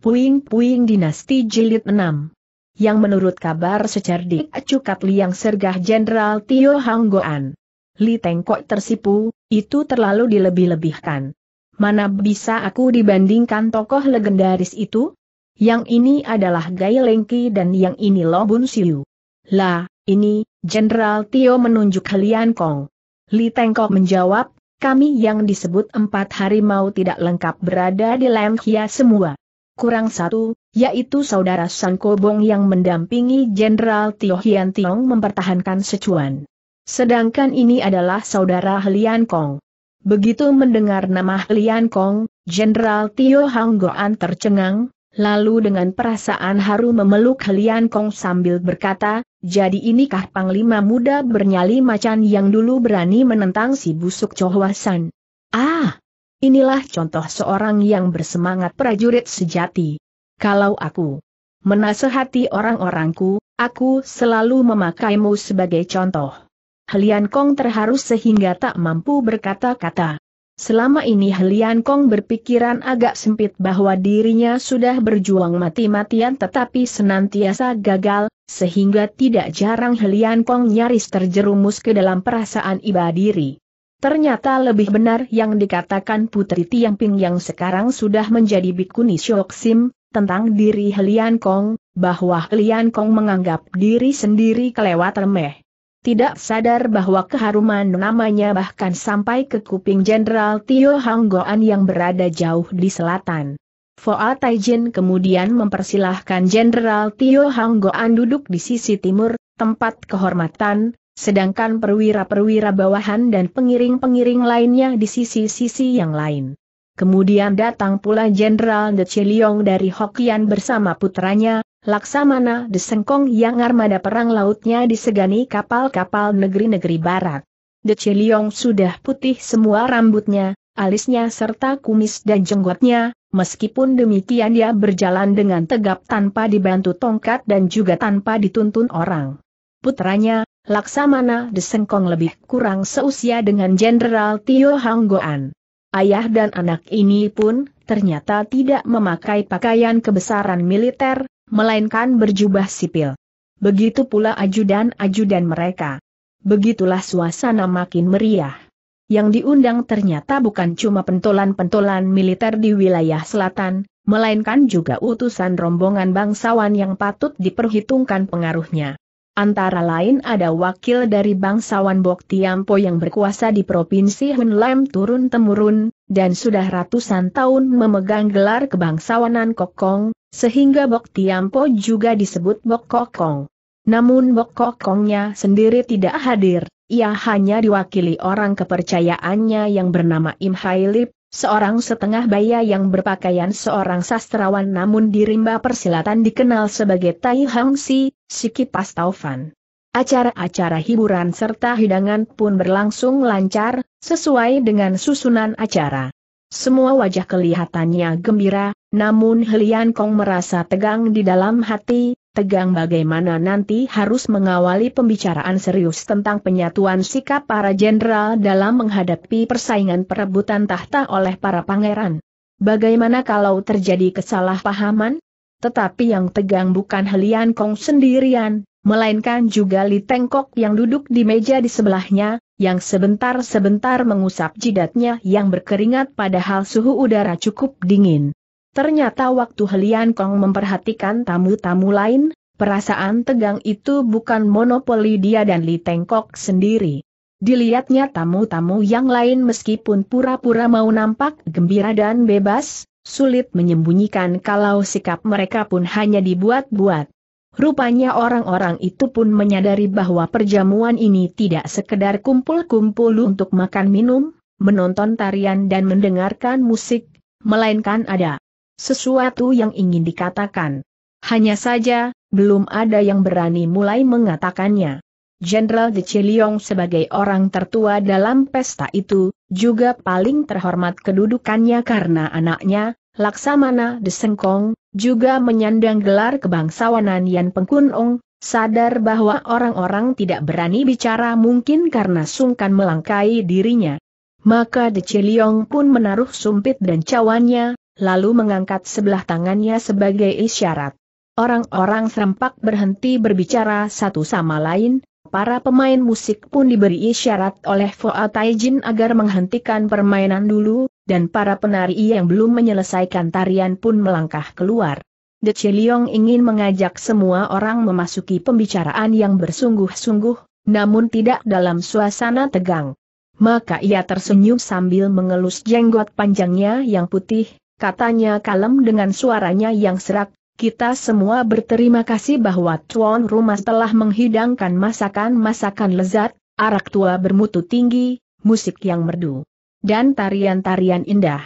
Puing-puing dinasti jilid 6. Yang menurut kabar secerdik acukat liang sergah Jenderal Tio Hang Li Tengkok tersipu, itu terlalu dilebih-lebihkan. Mana bisa aku dibandingkan tokoh legendaris itu? Yang ini adalah Gai Lengki dan yang ini Lobun Siu. Lah, ini, Jenderal Tio menunjuk Helian Kong. Li Tengkok menjawab, kami yang disebut empat harimau tidak lengkap berada di Lam Hia semua kurang satu, yaitu saudara San Kobong yang mendampingi Jenderal Tio Hian Tiong mempertahankan Secuan. Sedangkan ini adalah saudara Helian Kong. Begitu mendengar nama Helian Kong, Jenderal Tio Hang Goan tercengang, lalu dengan perasaan haru memeluk Helian Kong sambil berkata, jadi inikah panglima muda bernyali macan yang dulu berani menentang si busuk Chohwasan? Ah, Inilah contoh seorang yang bersemangat prajurit sejati. Kalau aku menasehati orang-orangku, aku selalu memakaimu sebagai contoh. Helian Kong terharu sehingga tak mampu berkata-kata. Selama ini Helian Kong berpikiran agak sempit bahwa dirinya sudah berjuang mati-matian tetapi senantiasa gagal, sehingga tidak jarang Helian Kong nyaris terjerumus ke dalam perasaan iba diri. Ternyata lebih benar yang dikatakan Putri Tiangping yang sekarang sudah menjadi bikuni Sim, tentang diri Helian Kong, bahwa Helian Kong menganggap diri sendiri kelewat remeh. Tidak sadar bahwa keharuman namanya bahkan sampai ke kuping Jenderal Tio Hanggoan yang berada jauh di selatan. Foa Taijin kemudian mempersilahkan Jenderal Tio Hanggoan duduk di sisi timur, tempat kehormatan, sedangkan perwira-perwira bawahan dan pengiring-pengiring lainnya di sisi-sisi yang lain. Kemudian datang pula Jenderal De Chiliong dari Hokian bersama putranya, Laksamana De Sengkong yang armada perang lautnya disegani kapal-kapal negeri-negeri barat. De Chiliong sudah putih semua rambutnya, alisnya serta kumis dan jenggotnya, meskipun demikian dia berjalan dengan tegap tanpa dibantu tongkat dan juga tanpa dituntun orang. Putranya, Laksamana Desengkong lebih kurang seusia dengan Jenderal Tio Hanggoan. Ayah dan anak ini pun ternyata tidak memakai pakaian kebesaran militer, melainkan berjubah sipil. Begitu pula ajudan-ajudan mereka. Begitulah suasana makin meriah. Yang diundang ternyata bukan cuma pentolan-pentolan militer di wilayah selatan, melainkan juga utusan rombongan bangsawan yang patut diperhitungkan pengaruhnya. Antara lain ada wakil dari bangsawan Bok Tiampo yang berkuasa di Provinsi Hunlem turun-temurun, dan sudah ratusan tahun memegang gelar kebangsawanan Kokong, sehingga Bok Tiampo juga disebut Bok Kokong. Namun Bok Kokongnya sendiri tidak hadir, ia hanya diwakili orang kepercayaannya yang bernama Im Hailip, Seorang setengah baya yang berpakaian seorang sastrawan namun di rimba persilatan dikenal sebagai Tai Hang Si, Sikipas Taufan. Acara-acara hiburan serta hidangan pun berlangsung lancar, sesuai dengan susunan acara. Semua wajah kelihatannya gembira, namun Helian Kong merasa tegang di dalam hati, tegang bagaimana nanti harus mengawali pembicaraan serius tentang penyatuan sikap para jenderal dalam menghadapi persaingan perebutan tahta oleh para pangeran. Bagaimana kalau terjadi kesalahpahaman? Tetapi yang tegang bukan Helian Kong sendirian, melainkan juga Li Tengkok yang duduk di meja di sebelahnya, yang sebentar-sebentar mengusap jidatnya yang berkeringat padahal suhu udara cukup dingin. Ternyata waktu Helian Kong memperhatikan tamu-tamu lain, perasaan tegang itu bukan monopoli dia dan Li Tengkok sendiri. Dilihatnya tamu-tamu yang lain meskipun pura-pura mau nampak gembira dan bebas, sulit menyembunyikan kalau sikap mereka pun hanya dibuat-buat. Rupanya orang-orang itu pun menyadari bahwa perjamuan ini tidak sekedar kumpul-kumpul untuk makan minum, menonton tarian dan mendengarkan musik, melainkan ada sesuatu yang ingin dikatakan. Hanya saja, belum ada yang berani mulai mengatakannya. Jenderal De Chiliong sebagai orang tertua dalam pesta itu, juga paling terhormat kedudukannya karena anaknya, Laksamana De Sengkong, juga menyandang gelar kebangsawanan Yan Pengkunong, sadar bahwa orang-orang tidak berani bicara mungkin karena sungkan melangkai dirinya. Maka De Chiliong pun menaruh sumpit dan cawannya, lalu mengangkat sebelah tangannya sebagai isyarat. Orang-orang serempak berhenti berbicara satu sama lain, para pemain musik pun diberi isyarat oleh Fuat Taijin agar menghentikan permainan dulu, dan para penari yang belum menyelesaikan tarian pun melangkah keluar. De Chiliong ingin mengajak semua orang memasuki pembicaraan yang bersungguh-sungguh, namun tidak dalam suasana tegang. Maka ia tersenyum sambil mengelus jenggot panjangnya yang putih, katanya kalem dengan suaranya yang serak, kita semua berterima kasih bahwa tuan rumah telah menghidangkan masakan-masakan lezat, arak tua bermutu tinggi, musik yang merdu, dan tarian-tarian indah.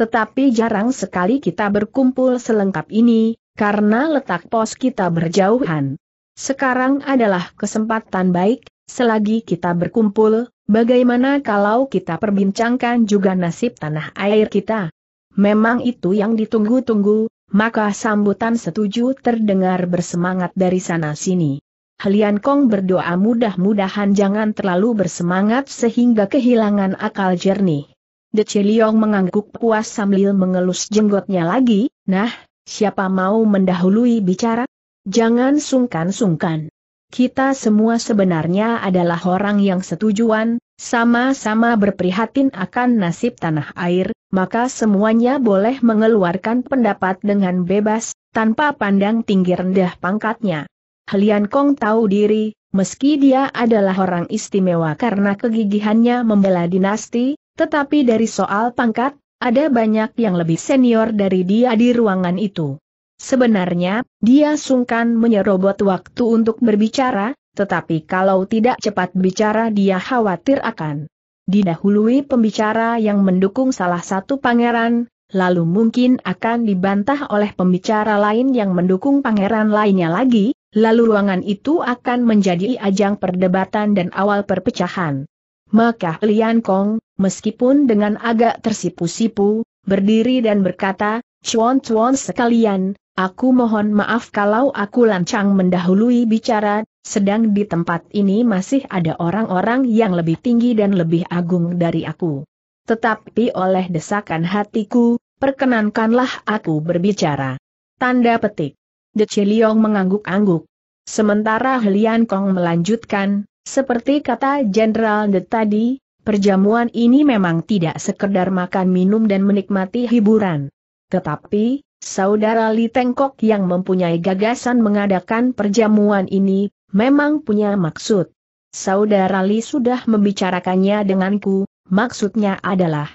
Tetapi jarang sekali kita berkumpul selengkap ini, karena letak pos kita berjauhan. Sekarang adalah kesempatan baik, selagi kita berkumpul, bagaimana kalau kita perbincangkan juga nasib tanah air kita? Memang itu yang ditunggu-tunggu, maka sambutan setuju terdengar bersemangat dari sana-sini. Helian Kong berdoa mudah-mudahan jangan terlalu bersemangat sehingga kehilangan akal jernih. De Ciliong mengangguk puas sambil mengelus jenggotnya lagi, nah, siapa mau mendahului bicara? Jangan sungkan-sungkan. Kita semua sebenarnya adalah orang yang setujuan, sama-sama berprihatin akan nasib tanah air, maka semuanya boleh mengeluarkan pendapat dengan bebas, tanpa pandang tinggi rendah pangkatnya. Helian Kong tahu diri, meski dia adalah orang istimewa karena kegigihannya membela dinasti, tetapi dari soal pangkat, ada banyak yang lebih senior dari dia di ruangan itu. Sebenarnya, dia sungkan menyerobot waktu untuk berbicara, tetapi kalau tidak cepat bicara dia khawatir akan didahului pembicara yang mendukung salah satu pangeran, lalu mungkin akan dibantah oleh pembicara lain yang mendukung pangeran lainnya lagi, lalu ruangan itu akan menjadi ajang perdebatan dan awal perpecahan. Maka Lian Kong, meskipun dengan agak tersipu-sipu, berdiri dan berkata, Cuan-cuan sekalian, aku mohon maaf kalau aku lancang mendahului bicara, sedang di tempat ini masih ada orang-orang yang lebih tinggi dan lebih agung dari aku. Tetapi oleh desakan hatiku, perkenankanlah aku berbicara. Tanda petik. De Ciliong mengangguk-angguk. Sementara Helian Kong melanjutkan, seperti kata Jenderal De tadi, perjamuan ini memang tidak sekedar makan minum dan menikmati hiburan. Tetapi, saudara Li Tengkok yang mempunyai gagasan mengadakan perjamuan ini, memang punya maksud. Saudara Li sudah membicarakannya denganku, maksudnya adalah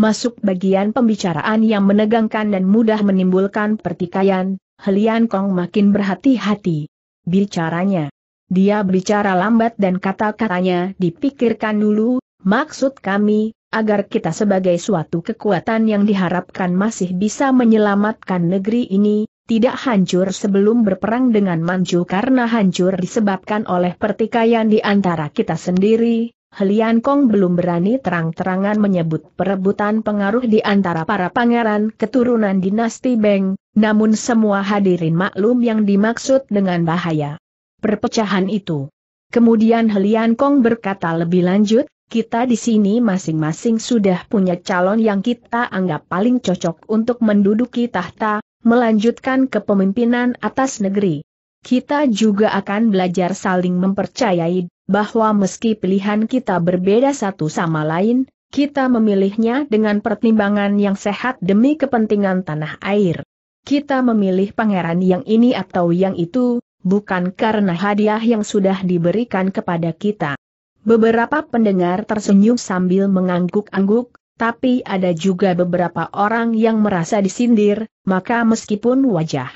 masuk bagian pembicaraan yang menegangkan dan mudah menimbulkan pertikaian, Helian Kong makin berhati-hati. Bicaranya. Dia bicara lambat dan kata-katanya dipikirkan dulu, maksud kami, agar kita sebagai suatu kekuatan yang diharapkan masih bisa menyelamatkan negeri ini, tidak hancur sebelum berperang dengan Manju karena hancur disebabkan oleh pertikaian di antara kita sendiri. Helian Kong belum berani terang-terangan menyebut perebutan pengaruh di antara para pangeran keturunan dinasti Beng, namun semua hadirin maklum yang dimaksud dengan bahaya. Perpecahan itu. Kemudian Helian Kong berkata lebih lanjut, kita di sini masing-masing sudah punya calon yang kita anggap paling cocok untuk menduduki tahta, melanjutkan kepemimpinan atas negeri. Kita juga akan belajar saling mempercayai bahwa meski pilihan kita berbeda satu sama lain, kita memilihnya dengan pertimbangan yang sehat demi kepentingan tanah air. Kita memilih pangeran yang ini atau yang itu, bukan karena hadiah yang sudah diberikan kepada kita. Beberapa pendengar tersenyum sambil mengangguk-angguk, tapi ada juga beberapa orang yang merasa disindir, maka meskipun wajah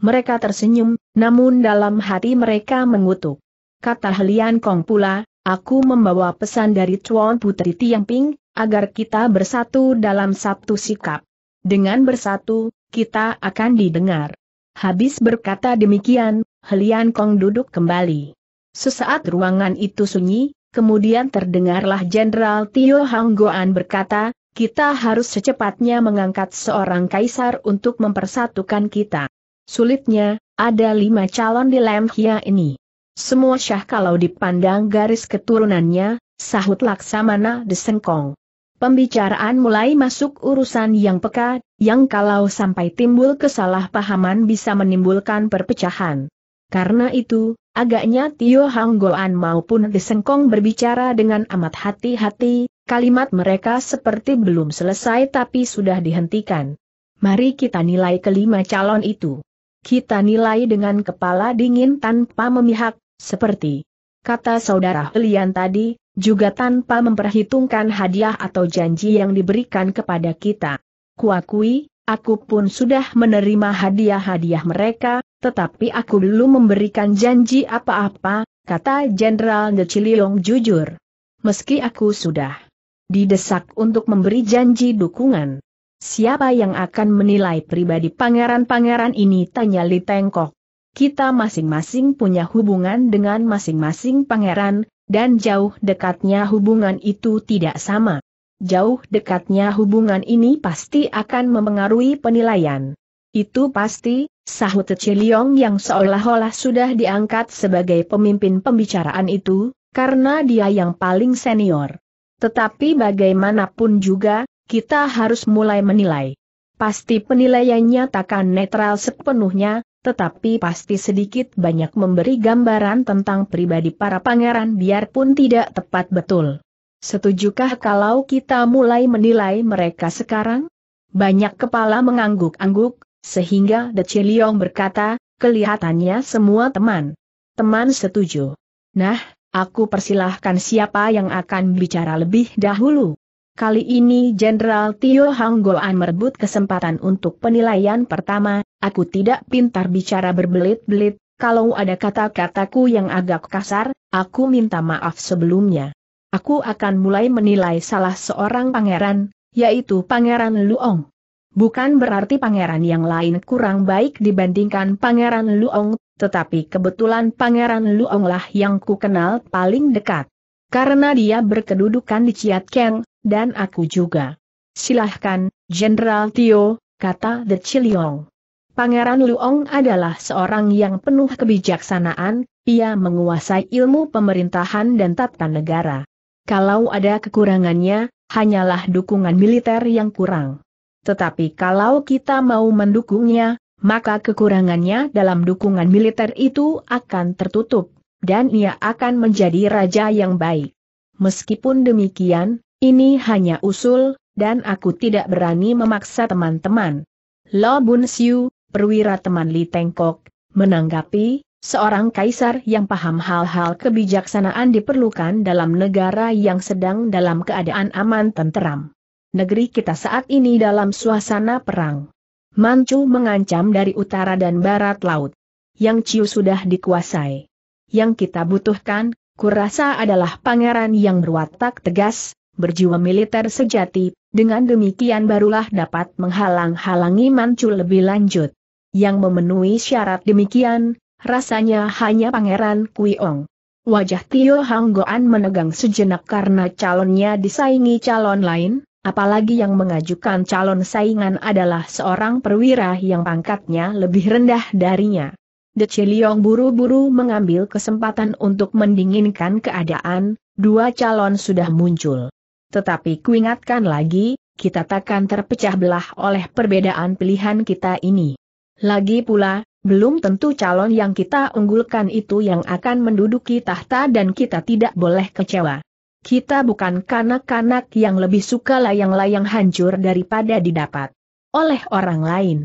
mereka tersenyum, namun dalam hati mereka mengutuk. Kata Helian Kong pula, aku membawa pesan dari Chuan Putri Tiangping, agar kita bersatu dalam satu sikap. Dengan bersatu, kita akan didengar. Habis berkata demikian, Helian Kong duduk kembali. Sesaat ruangan itu sunyi, Kemudian terdengarlah Jenderal Tio Hanggoan berkata, kita harus secepatnya mengangkat seorang kaisar untuk mempersatukan kita. Sulitnya, ada lima calon di Lemhia ini. Semua syah kalau dipandang garis keturunannya, sahut Laksamana Desengkong. Pembicaraan mulai masuk urusan yang peka, yang kalau sampai timbul kesalahpahaman bisa menimbulkan perpecahan. Karena itu, Agaknya Tio Hanggoan maupun Desengkong berbicara dengan amat hati-hati, kalimat mereka seperti belum selesai tapi sudah dihentikan. Mari kita nilai kelima calon itu. Kita nilai dengan kepala dingin tanpa memihak, seperti kata saudara Helian tadi, juga tanpa memperhitungkan hadiah atau janji yang diberikan kepada kita. Kuakui, aku pun sudah menerima hadiah-hadiah mereka, tetapi aku belum memberikan janji apa-apa, kata Jenderal De Ciliong jujur. Meski aku sudah didesak untuk memberi janji dukungan. Siapa yang akan menilai pribadi pangeran-pangeran ini tanya Li Tengkok. Kita masing-masing punya hubungan dengan masing-masing pangeran, dan jauh dekatnya hubungan itu tidak sama. Jauh dekatnya hubungan ini pasti akan memengaruhi penilaian. Itu pasti, sahut Ceciliong yang seolah-olah sudah diangkat sebagai pemimpin pembicaraan itu, karena dia yang paling senior. Tetapi bagaimanapun juga, kita harus mulai menilai. Pasti penilaiannya takkan netral sepenuhnya, tetapi pasti sedikit banyak memberi gambaran tentang pribadi para pangeran biarpun tidak tepat betul. Setujukah kalau kita mulai menilai mereka sekarang? Banyak kepala mengangguk-angguk, sehingga De Ciliong berkata, kelihatannya semua teman. Teman setuju. Nah, aku persilahkan siapa yang akan bicara lebih dahulu. Kali ini Jenderal Tio Hang Goan merebut kesempatan untuk penilaian pertama, aku tidak pintar bicara berbelit-belit, kalau ada kata-kataku yang agak kasar, aku minta maaf sebelumnya. Aku akan mulai menilai salah seorang pangeran, yaitu Pangeran Luong. Bukan berarti pangeran yang lain kurang baik dibandingkan pangeran Luong, tetapi kebetulan pangeran Luong lah yang ku kenal paling dekat. Karena dia berkedudukan di Ciat Keng, dan aku juga. Silahkan, Jenderal Tio, kata The Chiliong. Pangeran Luong adalah seorang yang penuh kebijaksanaan, ia menguasai ilmu pemerintahan dan tata negara. Kalau ada kekurangannya, hanyalah dukungan militer yang kurang. Tetapi kalau kita mau mendukungnya, maka kekurangannya dalam dukungan militer itu akan tertutup, dan ia akan menjadi raja yang baik. Meskipun demikian, ini hanya usul, dan aku tidak berani memaksa teman-teman. Lo Bun Siu, perwira teman Li Tengkok, menanggapi, seorang kaisar yang paham hal-hal kebijaksanaan diperlukan dalam negara yang sedang dalam keadaan aman tenteram negeri kita saat ini dalam suasana perang. Manchu mengancam dari utara dan barat laut. Yang Ciu sudah dikuasai. Yang kita butuhkan, kurasa adalah pangeran yang berwatak tegas, berjiwa militer sejati, dengan demikian barulah dapat menghalang-halangi Manchu lebih lanjut. Yang memenuhi syarat demikian, rasanya hanya pangeran Kuiong. Wajah Tio Hang Goan menegang sejenak karena calonnya disaingi calon lain, Apalagi yang mengajukan calon saingan adalah seorang perwira yang pangkatnya lebih rendah darinya. De Ciliong buru-buru mengambil kesempatan untuk mendinginkan keadaan, dua calon sudah muncul. Tetapi kuingatkan lagi, kita takkan terpecah belah oleh perbedaan pilihan kita ini. Lagi pula, belum tentu calon yang kita unggulkan itu yang akan menduduki tahta dan kita tidak boleh kecewa. Kita bukan kanak-kanak yang lebih suka layang-layang hancur daripada didapat oleh orang lain.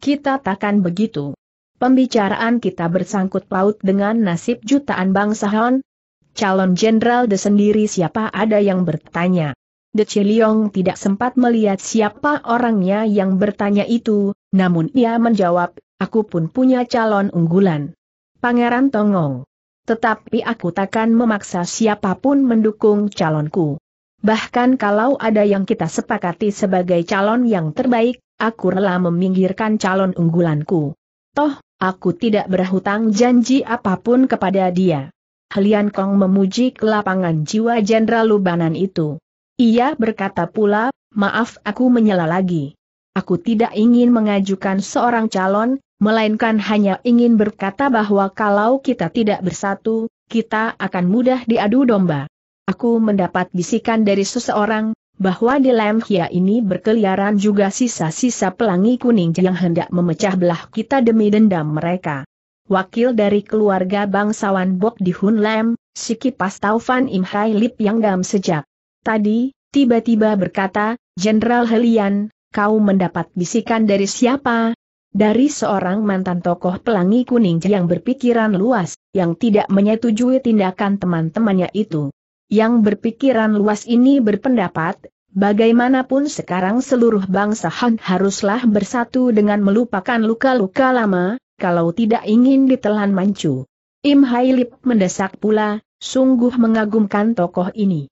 Kita takkan begitu. Pembicaraan kita bersangkut paut dengan nasib jutaan bangsa Hon. Calon jenderal de sendiri siapa ada yang bertanya. De Chiliong tidak sempat melihat siapa orangnya yang bertanya itu, namun ia menjawab, aku pun punya calon unggulan. Pangeran Tongong. Tetapi aku takkan memaksa siapapun mendukung calonku. Bahkan kalau ada yang kita sepakati sebagai calon yang terbaik, aku rela meminggirkan calon unggulanku. Toh, aku tidak berhutang janji apapun kepada dia. Helian Kong memuji kelapangan jiwa Jenderal Lubanan itu. Ia berkata pula, maaf aku menyela lagi. Aku tidak ingin mengajukan seorang calon, melainkan hanya ingin berkata bahwa kalau kita tidak bersatu, kita akan mudah diadu domba. Aku mendapat bisikan dari seseorang, bahwa di Lemhia ini berkeliaran juga sisa-sisa pelangi kuning yang hendak memecah belah kita demi dendam mereka. Wakil dari keluarga bangsawan Bok di Hun Lem, Siki Pastaufan Imhailip Lip yang dam sejak tadi, tiba-tiba berkata, Jenderal Helian, kau mendapat bisikan dari siapa, dari seorang mantan tokoh pelangi kuning yang berpikiran luas, yang tidak menyetujui tindakan teman-temannya itu. Yang berpikiran luas ini berpendapat, bagaimanapun sekarang seluruh bangsa Han haruslah bersatu dengan melupakan luka-luka lama, kalau tidak ingin ditelan mancu. Im Hailip mendesak pula, sungguh mengagumkan tokoh ini.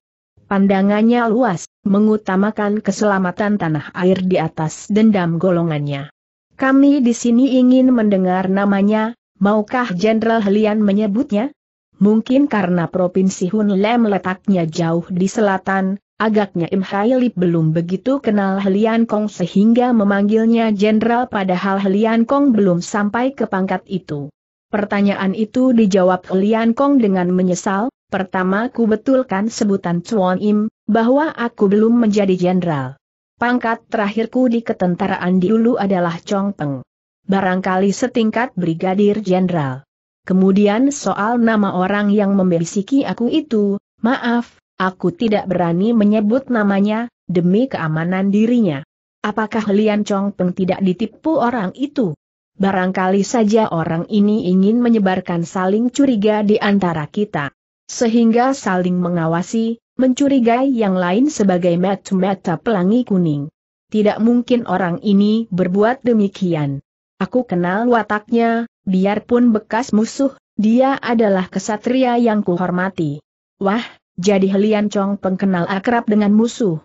Pandangannya luas, mengutamakan keselamatan tanah air di atas dendam golongannya. Kami di sini ingin mendengar namanya, maukah Jenderal Helian menyebutnya? Mungkin karena Provinsi Hunlem letaknya jauh di selatan, agaknya Im Hailip belum begitu kenal Helian Kong sehingga memanggilnya Jenderal padahal Helian Kong belum sampai ke pangkat itu. Pertanyaan itu dijawab Helian Kong dengan menyesal, pertama ku betulkan sebutan Chuan Im, bahwa aku belum menjadi jenderal. Pangkat terakhirku di ketentaraan dulu adalah Chong Peng. Barangkali setingkat Brigadir Jenderal. Kemudian soal nama orang yang membisiki aku itu, maaf, aku tidak berani menyebut namanya, demi keamanan dirinya. Apakah Lian Chong Peng tidak ditipu orang itu? Barangkali saja orang ini ingin menyebarkan saling curiga di antara kita. Sehingga saling mengawasi, mencurigai yang lain sebagai mata-mata pelangi kuning. Tidak mungkin orang ini berbuat demikian. Aku kenal wataknya, biarpun bekas musuh, dia adalah kesatria yang kuhormati. Wah, jadi Helian Chong pengkenal akrab dengan musuh.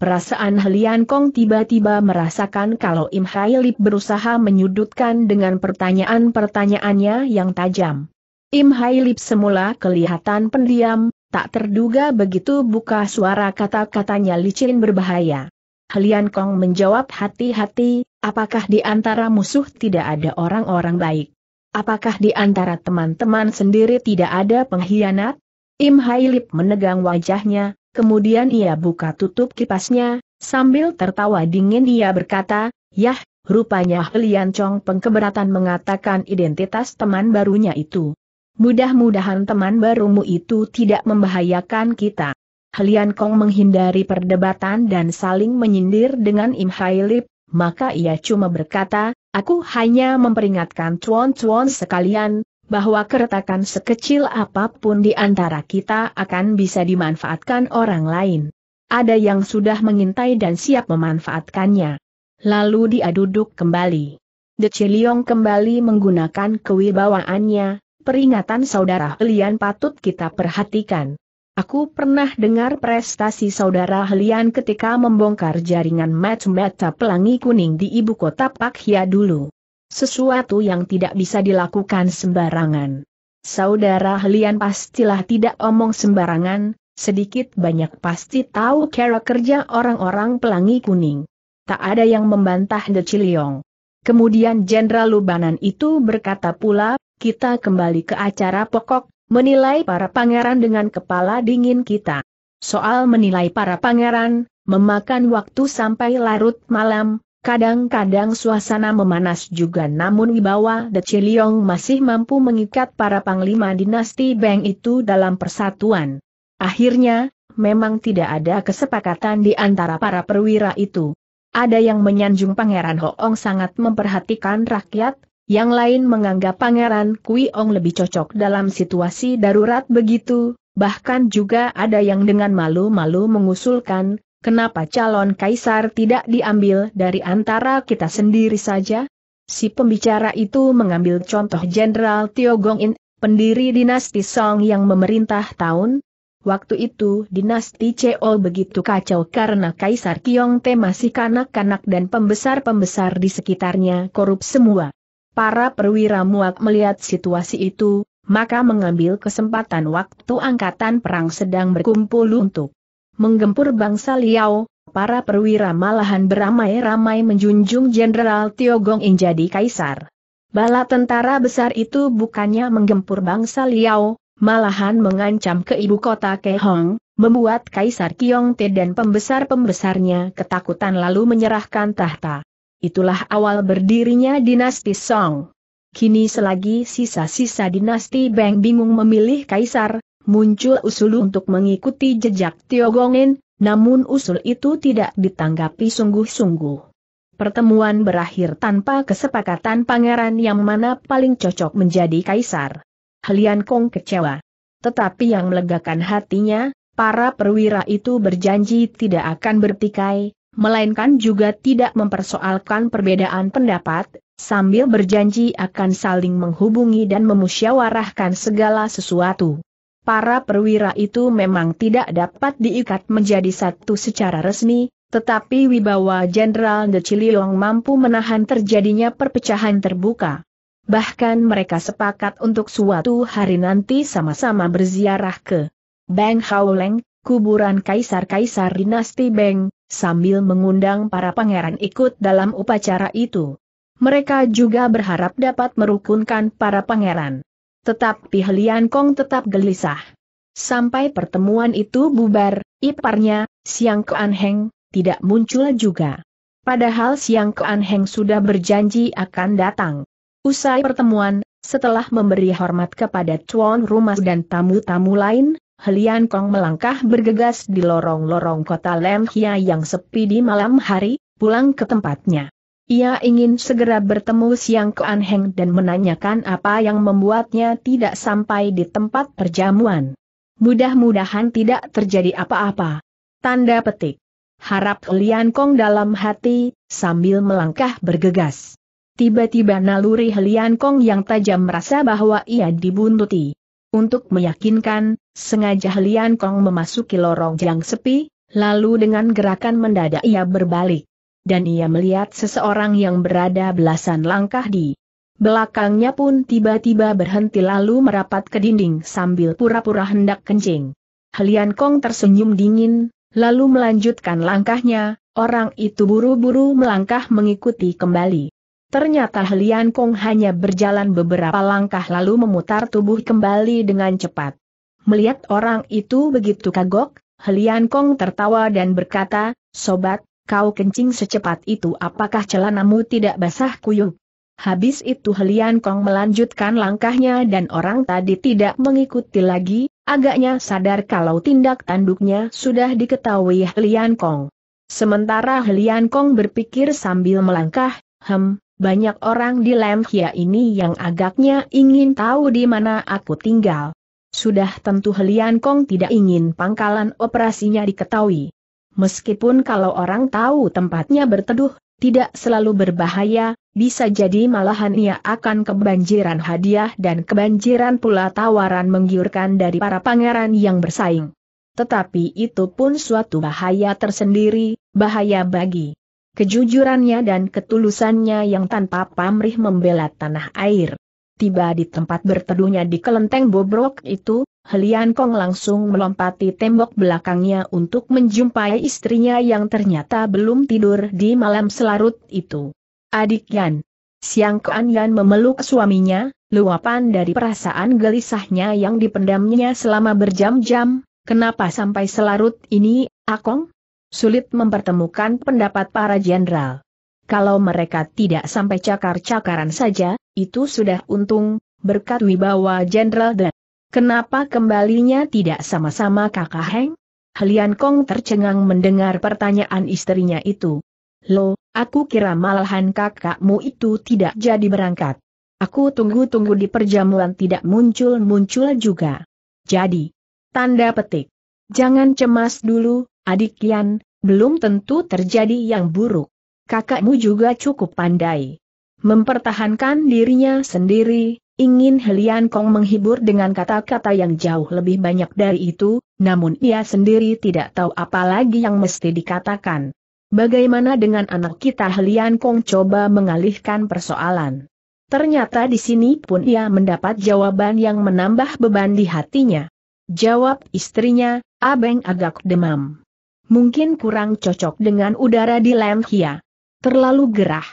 Perasaan Helian Kong tiba-tiba merasakan kalau Im Hai Lip berusaha menyudutkan dengan pertanyaan-pertanyaannya yang tajam. Im Hai Lip semula kelihatan pendiam, Tak terduga begitu buka suara kata-katanya licin berbahaya. Helian Kong menjawab hati-hati, apakah di antara musuh tidak ada orang-orang baik? Apakah di antara teman-teman sendiri tidak ada pengkhianat? Im Lip menegang wajahnya, kemudian ia buka tutup kipasnya, sambil tertawa dingin ia berkata, Yah, rupanya Helian Chong pengkeberatan mengatakan identitas teman barunya itu. Mudah-mudahan teman barumu itu tidak membahayakan kita. Helian Kong menghindari perdebatan dan saling menyindir dengan Im Hai Lip, maka ia cuma berkata, aku hanya memperingatkan cuan-cuan sekalian, bahwa keretakan sekecil apapun di antara kita akan bisa dimanfaatkan orang lain. Ada yang sudah mengintai dan siap memanfaatkannya. Lalu dia duduk kembali. De Ciliong kembali menggunakan kewibawaannya, peringatan saudara Helian patut kita perhatikan. Aku pernah dengar prestasi saudara Helian ketika membongkar jaringan matchmatch mata pelangi kuning di ibu kota Pakia dulu. Sesuatu yang tidak bisa dilakukan sembarangan. Saudara Helian pastilah tidak omong sembarangan, sedikit banyak pasti tahu cara kerja orang-orang pelangi kuning. Tak ada yang membantah De Ciliong. Kemudian Jenderal Lubanan itu berkata pula kita kembali ke acara pokok, menilai para pangeran dengan kepala dingin kita. Soal menilai para pangeran, memakan waktu sampai larut malam, Kadang-kadang suasana memanas juga namun wibawa De Ciliong masih mampu mengikat para panglima dinasti Beng itu dalam persatuan. Akhirnya, memang tidak ada kesepakatan di antara para perwira itu. Ada yang menyanjung Pangeran Hoong sangat memperhatikan rakyat, yang lain menganggap Pangeran Kui Ong lebih cocok dalam situasi darurat begitu, bahkan juga ada yang dengan malu-malu mengusulkan, kenapa calon kaisar tidak diambil dari antara kita sendiri saja? Si pembicara itu mengambil contoh Jenderal Tio Gong In, pendiri dinasti Song yang memerintah tahun Waktu itu dinasti Cheol begitu kacau karena Kaisar Kiong Te masih kanak-kanak dan pembesar-pembesar di sekitarnya korup semua. Para perwira muak melihat situasi itu, maka mengambil kesempatan waktu angkatan perang sedang berkumpul untuk menggempur bangsa Liao, para perwira malahan beramai-ramai menjunjung Jenderal Tio Gong jadi kaisar. Bala tentara besar itu bukannya menggempur bangsa Liao, malahan mengancam ke ibu kota Kehong, membuat Kaisar Kiong Te dan pembesar-pembesarnya ketakutan lalu menyerahkan tahta. Itulah awal berdirinya dinasti Song. Kini selagi sisa-sisa dinasti Beng bingung memilih kaisar, muncul usul untuk mengikuti jejak Tiogongin, namun usul itu tidak ditanggapi sungguh-sungguh. Pertemuan berakhir tanpa kesepakatan pangeran yang mana paling cocok menjadi kaisar. Helian Kong kecewa. Tetapi yang melegakan hatinya, para perwira itu berjanji tidak akan bertikai, melainkan juga tidak mempersoalkan perbedaan pendapat, sambil berjanji akan saling menghubungi dan memusyawarahkan segala sesuatu. Para perwira itu memang tidak dapat diikat menjadi satu secara resmi, tetapi wibawa Jenderal De Cililong mampu menahan terjadinya perpecahan terbuka. Bahkan mereka sepakat untuk suatu hari nanti sama-sama berziarah ke Beng Haoleng, kuburan kaisar-kaisar dinasti Beng, sambil mengundang para pangeran ikut dalam upacara itu. Mereka juga berharap dapat merukunkan para pangeran. Tetapi Helian Kong tetap gelisah. Sampai pertemuan itu bubar, iparnya, Siang Kean Heng, tidak muncul juga. Padahal Siang Kean Heng sudah berjanji akan datang. Usai pertemuan, setelah memberi hormat kepada tuan rumah dan tamu-tamu lain, Helian Kong melangkah bergegas di lorong-lorong kota Lemhia yang sepi di malam hari, pulang ke tempatnya. Ia ingin segera bertemu Siang Ke Heng dan menanyakan apa yang membuatnya tidak sampai di tempat perjamuan. Mudah-mudahan tidak terjadi apa-apa. Tanda petik. Harap Helian Kong dalam hati, sambil melangkah bergegas. Tiba-tiba naluri Helian Kong yang tajam merasa bahwa ia dibuntuti. Untuk meyakinkan, Sengaja Lian Kong memasuki lorong yang sepi, lalu dengan gerakan mendadak ia berbalik. Dan ia melihat seseorang yang berada belasan langkah di belakangnya pun tiba-tiba berhenti lalu merapat ke dinding sambil pura-pura hendak kencing. Lian Kong tersenyum dingin, lalu melanjutkan langkahnya, orang itu buru-buru melangkah mengikuti kembali. Ternyata Lian Kong hanya berjalan beberapa langkah lalu memutar tubuh kembali dengan cepat. Melihat orang itu begitu kagok, Helian Kong tertawa dan berkata, Sobat, kau kencing secepat itu apakah celanamu tidak basah kuyup? Habis itu Helian Kong melanjutkan langkahnya dan orang tadi tidak mengikuti lagi, agaknya sadar kalau tindak tanduknya sudah diketahui Helian Kong. Sementara Helian Kong berpikir sambil melangkah, hem, banyak orang di Lemhia ini yang agaknya ingin tahu di mana aku tinggal. Sudah tentu Helian Kong tidak ingin pangkalan operasinya diketahui. Meskipun kalau orang tahu tempatnya berteduh, tidak selalu berbahaya, bisa jadi malahan ia akan kebanjiran hadiah dan kebanjiran pula tawaran menggiurkan dari para pangeran yang bersaing. Tetapi itu pun suatu bahaya tersendiri, bahaya bagi kejujurannya dan ketulusannya yang tanpa pamrih membela tanah air. Tiba di tempat berteduhnya di kelenteng bobrok itu, Helian Kong langsung melompati tembok belakangnya untuk menjumpai istrinya yang ternyata belum tidur di malam selarut itu. Adik Yan. Siang Kuan Yan memeluk suaminya, luapan dari perasaan gelisahnya yang dipendamnya selama berjam-jam, kenapa sampai selarut ini, Akong? Ah Sulit mempertemukan pendapat para jenderal. Kalau mereka tidak sampai cakar-cakaran saja, itu sudah untung, berkat wibawa Jenderal Dan. Kenapa kembalinya tidak sama-sama kakak Heng? Helian Kong tercengang mendengar pertanyaan istrinya itu. Lo, aku kira malahan kakakmu itu tidak jadi berangkat. Aku tunggu-tunggu di perjamuan tidak muncul-muncul juga. Jadi, tanda petik. Jangan cemas dulu, adik Kian, belum tentu terjadi yang buruk. Kakakmu juga cukup pandai. Mempertahankan dirinya sendiri, ingin Helian Kong menghibur dengan kata-kata yang jauh lebih banyak dari itu, namun ia sendiri tidak tahu apa lagi yang mesti dikatakan. Bagaimana dengan anak kita Helian Kong coba mengalihkan persoalan. Ternyata di sini pun ia mendapat jawaban yang menambah beban di hatinya. Jawab istrinya, Abeng agak demam. Mungkin kurang cocok dengan udara di Lemhia. Terlalu gerah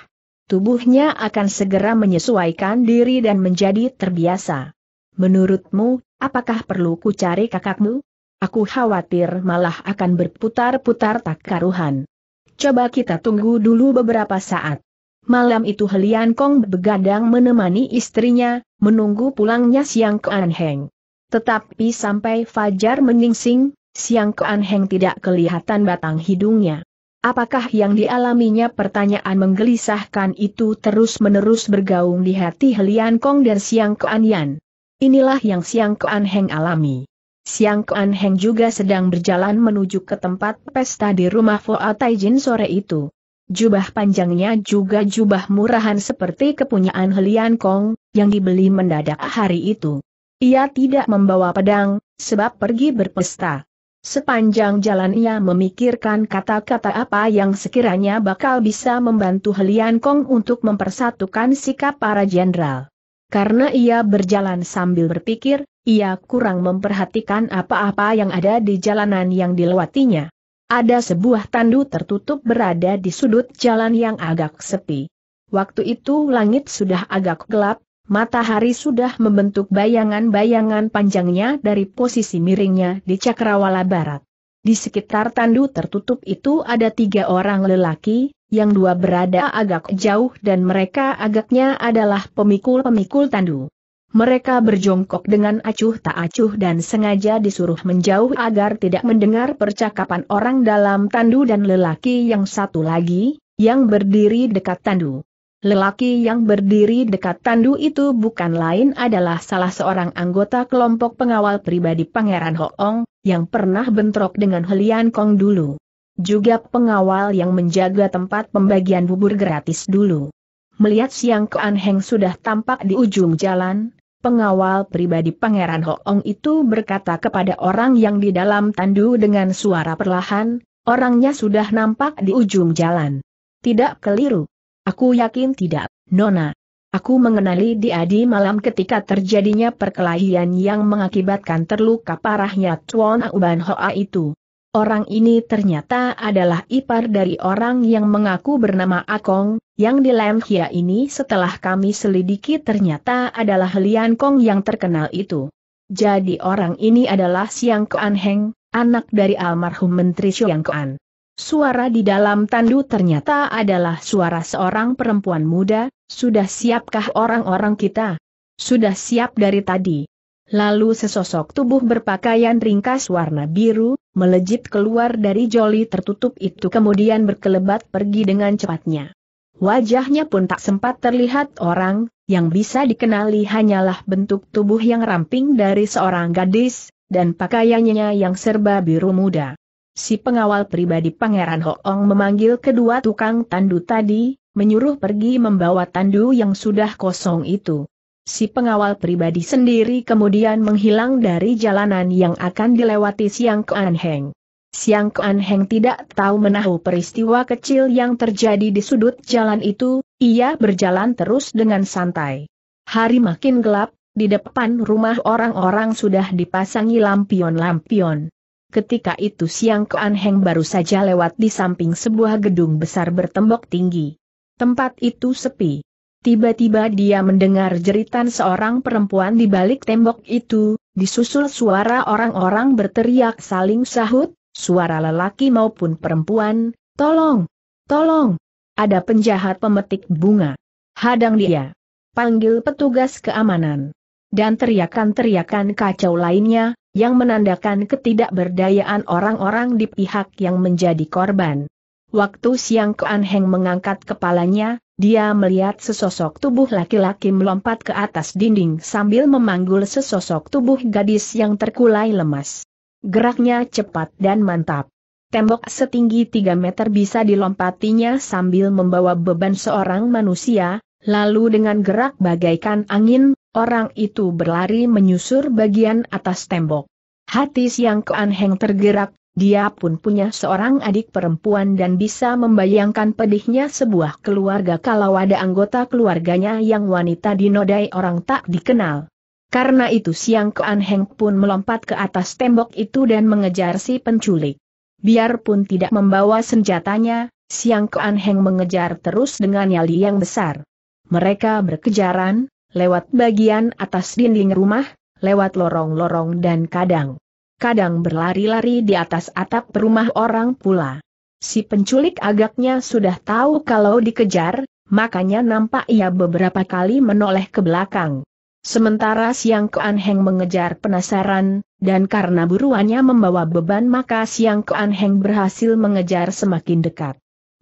tubuhnya akan segera menyesuaikan diri dan menjadi terbiasa. Menurutmu, apakah perlu ku cari kakakmu? Aku khawatir malah akan berputar-putar tak karuhan. Coba kita tunggu dulu beberapa saat. Malam itu Helian Kong begadang menemani istrinya, menunggu pulangnya Siang Kuan Heng. Tetapi sampai Fajar menyingsing, Siang Kuan Heng tidak kelihatan batang hidungnya. Apakah yang dialaminya pertanyaan menggelisahkan itu terus-menerus bergaung di hati Helian Kong dan Siang Kuan Yan? Inilah yang Siang Kuan Heng alami. Siang Kuan Heng juga sedang berjalan menuju ke tempat pesta di rumah Foa Taijin sore itu. Jubah panjangnya juga jubah murahan seperti kepunyaan Helian Kong, yang dibeli mendadak hari itu. Ia tidak membawa pedang, sebab pergi berpesta. Sepanjang jalan ia memikirkan kata-kata apa yang sekiranya bakal bisa membantu Helian Kong untuk mempersatukan sikap para jenderal. Karena ia berjalan sambil berpikir, ia kurang memperhatikan apa-apa yang ada di jalanan yang dilewatinya. Ada sebuah tandu tertutup berada di sudut jalan yang agak sepi. Waktu itu langit sudah agak gelap, Matahari sudah membentuk bayangan-bayangan panjangnya dari posisi miringnya di Cakrawala Barat. Di sekitar tandu tertutup itu ada tiga orang lelaki, yang dua berada agak jauh dan mereka agaknya adalah pemikul-pemikul tandu. Mereka berjongkok dengan acuh tak acuh dan sengaja disuruh menjauh agar tidak mendengar percakapan orang dalam tandu dan lelaki yang satu lagi, yang berdiri dekat tandu. Lelaki yang berdiri dekat tandu itu bukan lain adalah salah seorang anggota kelompok pengawal pribadi Pangeran Hoong, yang pernah bentrok dengan Helian Kong dulu. Juga pengawal yang menjaga tempat pembagian bubur gratis dulu. Melihat Siang Kuan Heng sudah tampak di ujung jalan, pengawal pribadi Pangeran Hoong itu berkata kepada orang yang di dalam tandu dengan suara perlahan, orangnya sudah nampak di ujung jalan. Tidak keliru. Aku yakin tidak, Nona. Aku mengenali dia di malam ketika terjadinya perkelahian yang mengakibatkan terluka parahnya Tuan Uban Hoa itu. Orang ini ternyata adalah ipar dari orang yang mengaku bernama Akong, yang di Lemhia ini setelah kami selidiki ternyata adalah Lian Kong yang terkenal itu. Jadi orang ini adalah Siang Kuan Heng, anak dari almarhum Menteri Siang Kuan. Suara di dalam tandu ternyata adalah suara seorang perempuan muda, sudah siapkah orang-orang kita? Sudah siap dari tadi. Lalu sesosok tubuh berpakaian ringkas warna biru, melejit keluar dari joli tertutup itu kemudian berkelebat pergi dengan cepatnya. Wajahnya pun tak sempat terlihat orang, yang bisa dikenali hanyalah bentuk tubuh yang ramping dari seorang gadis, dan pakaiannya yang serba biru muda. Si pengawal pribadi Pangeran Hoong memanggil kedua tukang tandu tadi, menyuruh pergi membawa tandu yang sudah kosong itu. Si pengawal pribadi sendiri kemudian menghilang dari jalanan yang akan dilewati Siang Kuan Heng. Siang Kuan Heng tidak tahu menahu peristiwa kecil yang terjadi di sudut jalan itu, ia berjalan terus dengan santai. Hari makin gelap, di depan rumah orang-orang sudah dipasangi lampion-lampion. Ketika itu siang Koan Heng baru saja lewat di samping sebuah gedung besar bertembok tinggi. Tempat itu sepi. Tiba-tiba dia mendengar jeritan seorang perempuan di balik tembok itu, disusul suara orang-orang berteriak saling sahut, suara lelaki maupun perempuan, tolong, tolong, ada penjahat pemetik bunga. Hadang dia. Panggil petugas keamanan. Dan teriakan-teriakan kacau lainnya, yang menandakan ketidakberdayaan orang-orang di pihak yang menjadi korban. Waktu siang Kuan Heng mengangkat kepalanya, dia melihat sesosok tubuh laki-laki melompat ke atas dinding sambil memanggul sesosok tubuh gadis yang terkulai lemas. Geraknya cepat dan mantap. Tembok setinggi 3 meter bisa dilompatinya sambil membawa beban seorang manusia, lalu dengan gerak bagaikan angin, Orang itu berlari menyusur bagian atas tembok. Hati Siang Kuan tergerak, dia pun punya seorang adik perempuan dan bisa membayangkan pedihnya sebuah keluarga kalau ada anggota keluarganya yang wanita dinodai orang tak dikenal. Karena itu Siang Kuan pun melompat ke atas tembok itu dan mengejar si penculik. Biarpun tidak membawa senjatanya, Siang Kuan mengejar terus dengan nyali yang besar. Mereka berkejaran, lewat bagian atas dinding rumah, lewat lorong-lorong dan kadang. Kadang berlari-lari di atas atap rumah orang pula. Si penculik agaknya sudah tahu kalau dikejar, makanya nampak ia beberapa kali menoleh ke belakang. Sementara Siang Kuan Heng mengejar penasaran, dan karena buruannya membawa beban maka Siang Kuan Heng berhasil mengejar semakin dekat.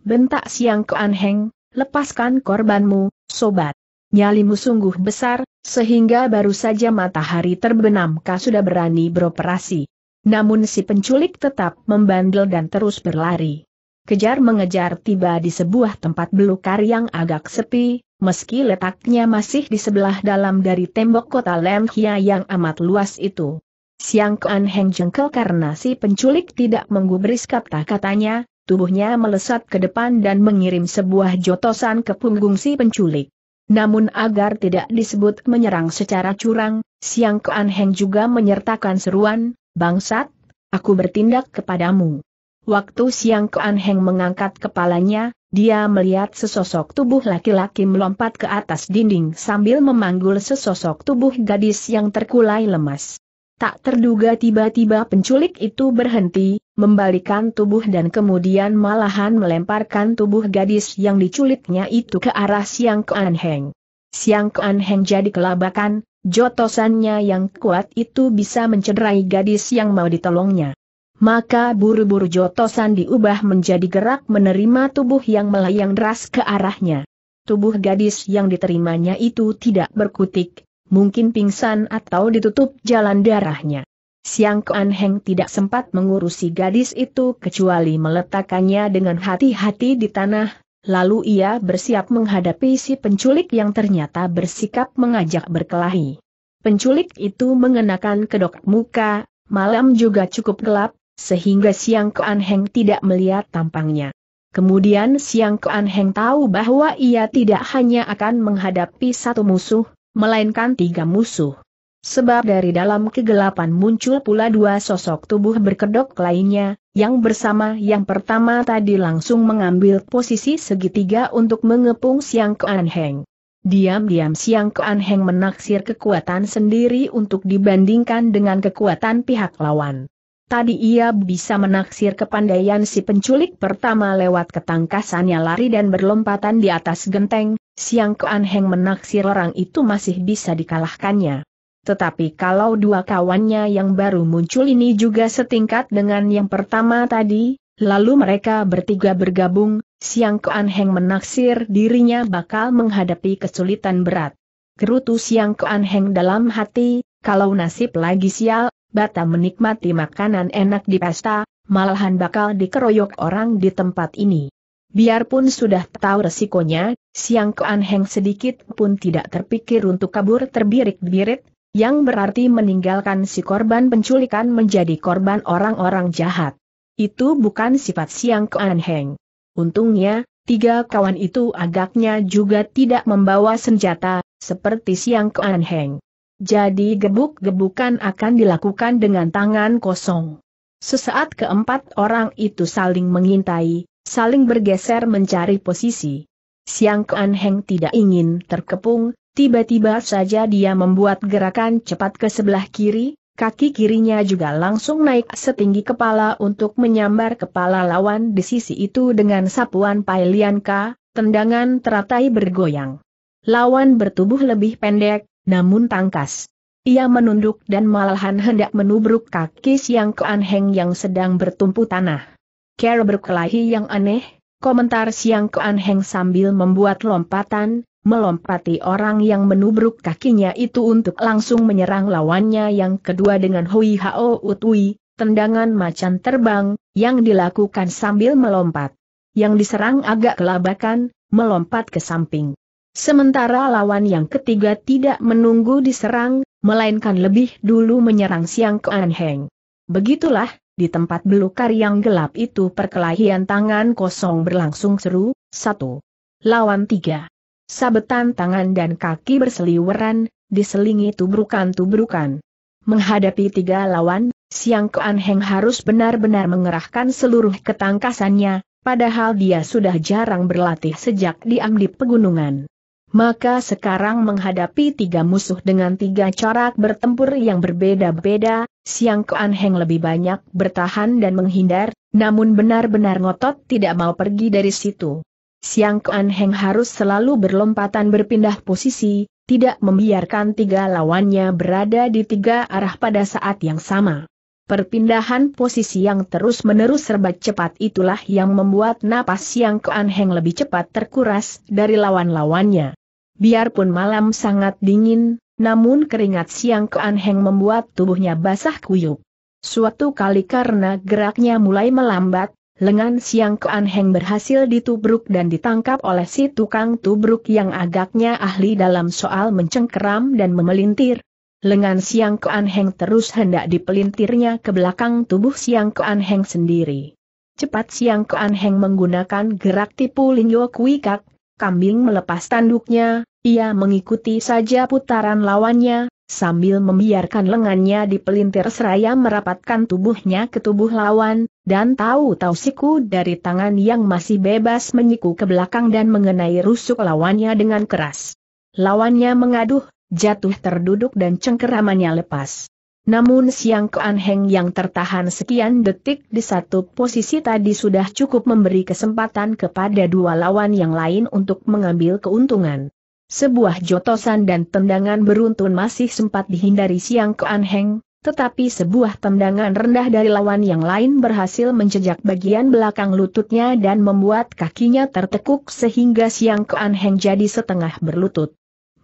Bentak Siang Kuan Heng, lepaskan korbanmu, sobat. Nyalimu sungguh besar, sehingga baru saja matahari terbenam kau sudah berani beroperasi. Namun si penculik tetap membandel dan terus berlari. Kejar mengejar tiba di sebuah tempat belukar yang agak sepi, meski letaknya masih di sebelah dalam dari tembok kota Lemhia yang amat luas itu. Siang Kuan Heng jengkel karena si penculik tidak menggubris kata-katanya, tubuhnya melesat ke depan dan mengirim sebuah jotosan ke punggung si penculik. Namun agar tidak disebut menyerang secara curang, Siang Kuan Heng juga menyertakan seruan, Bangsat, aku bertindak kepadamu. Waktu Siang Kuan Heng mengangkat kepalanya, dia melihat sesosok tubuh laki-laki melompat ke atas dinding sambil memanggul sesosok tubuh gadis yang terkulai lemas. Tak terduga tiba-tiba penculik itu berhenti, membalikan tubuh dan kemudian malahan melemparkan tubuh gadis yang diculiknya itu ke arah Siang Kuan Heng. Siang Kuan Heng jadi kelabakan, jotosannya yang kuat itu bisa mencederai gadis yang mau ditolongnya. Maka buru-buru jotosan diubah menjadi gerak menerima tubuh yang melayang deras ke arahnya. Tubuh gadis yang diterimanya itu tidak berkutik, mungkin pingsan atau ditutup jalan darahnya. Siang Kuan Heng tidak sempat mengurusi gadis itu kecuali meletakkannya dengan hati-hati di tanah, lalu ia bersiap menghadapi si penculik yang ternyata bersikap mengajak berkelahi. Penculik itu mengenakan kedok muka, malam juga cukup gelap, sehingga Siang Kuan Heng tidak melihat tampangnya. Kemudian Siang Kuan Heng tahu bahwa ia tidak hanya akan menghadapi satu musuh, melainkan tiga musuh. Sebab dari dalam kegelapan muncul pula dua sosok tubuh berkedok lainnya, yang bersama yang pertama tadi langsung mengambil posisi segitiga untuk mengepung Siang Kuan Heng. Diam-diam Siang Kuan Heng menaksir kekuatan sendiri untuk dibandingkan dengan kekuatan pihak lawan. Tadi ia bisa menaksir kepandaian si penculik pertama lewat ketangkasannya lari dan berlompatan di atas genteng, Siang Kuan Heng menaksir orang itu masih bisa dikalahkannya. Tetapi kalau dua kawannya yang baru muncul ini juga setingkat dengan yang pertama tadi, lalu mereka bertiga bergabung, Siang Kuan Heng menaksir dirinya bakal menghadapi kesulitan berat. Kerutu Siang Kuan Heng dalam hati, kalau nasib lagi sial, Bata menikmati makanan enak di pesta, malahan bakal dikeroyok orang di tempat ini. Biarpun sudah tahu resikonya, Siang Kuan Heng sedikit pun tidak terpikir untuk kabur terbirik-birit, yang berarti meninggalkan si korban penculikan menjadi korban orang-orang jahat. Itu bukan sifat Siang Keanheng. Untungnya, tiga kawan itu agaknya juga tidak membawa senjata, seperti Siang Keanheng. Jadi gebuk-gebukan akan dilakukan dengan tangan kosong. Sesaat keempat orang itu saling mengintai, saling bergeser mencari posisi. Siang Kuan Heng tidak ingin terkepung, Tiba-tiba saja dia membuat gerakan cepat ke sebelah kiri, kaki kirinya juga langsung naik setinggi kepala untuk menyambar kepala lawan di sisi itu dengan sapuan Pailianka, tendangan teratai bergoyang. Lawan bertubuh lebih pendek, namun tangkas. Ia menunduk dan malahan hendak menubruk kaki Siang ke yang sedang bertumpu tanah. Kera berkelahi yang aneh, komentar Siang ke sambil membuat lompatan, melompati orang yang menubruk kakinya itu untuk langsung menyerang lawannya yang kedua dengan Hui Hao Utui, tendangan macan terbang, yang dilakukan sambil melompat. Yang diserang agak kelabakan, melompat ke samping. Sementara lawan yang ketiga tidak menunggu diserang, melainkan lebih dulu menyerang Siang ke anheng Begitulah, di tempat belukar yang gelap itu perkelahian tangan kosong berlangsung seru, satu lawan tiga sabetan tangan dan kaki berseliweran, diselingi tubrukan-tubrukan. Menghadapi tiga lawan, Siang Kean Heng harus benar-benar mengerahkan seluruh ketangkasannya, padahal dia sudah jarang berlatih sejak diam di pegunungan. Maka sekarang menghadapi tiga musuh dengan tiga corak bertempur yang berbeda-beda, Siang Kean Heng lebih banyak bertahan dan menghindar, namun benar-benar ngotot tidak mau pergi dari situ. Siang Kuan Heng harus selalu berlompatan berpindah posisi, tidak membiarkan tiga lawannya berada di tiga arah pada saat yang sama. Perpindahan posisi yang terus-menerus serba cepat itulah yang membuat napas Siang Kuan Heng lebih cepat terkuras dari lawan-lawannya. Biarpun malam sangat dingin, namun keringat Siang Kuan Heng membuat tubuhnya basah kuyup. Suatu kali karena geraknya mulai melambat, lengan Siang Kuan Heng berhasil ditubruk dan ditangkap oleh si tukang tubruk yang agaknya ahli dalam soal mencengkeram dan memelintir. Lengan Siang Kuan Heng terus hendak dipelintirnya ke belakang tubuh Siang Kuan Heng sendiri. Cepat Siang Kuan Heng menggunakan gerak tipu linyo kuikak, kambing melepas tanduknya, ia mengikuti saja putaran lawannya, sambil membiarkan lengannya di pelintir seraya merapatkan tubuhnya ke tubuh lawan, dan tahu-tahu siku dari tangan yang masih bebas menyiku ke belakang dan mengenai rusuk lawannya dengan keras. Lawannya mengaduh, jatuh terduduk dan cengkeramannya lepas. Namun siang Kuan Heng yang tertahan sekian detik di satu posisi tadi sudah cukup memberi kesempatan kepada dua lawan yang lain untuk mengambil keuntungan. Sebuah jotosan dan tendangan beruntun masih sempat dihindari Siang ke Heng, tetapi sebuah tendangan rendah dari lawan yang lain berhasil menjejak bagian belakang lututnya dan membuat kakinya tertekuk sehingga Siang ke Heng jadi setengah berlutut.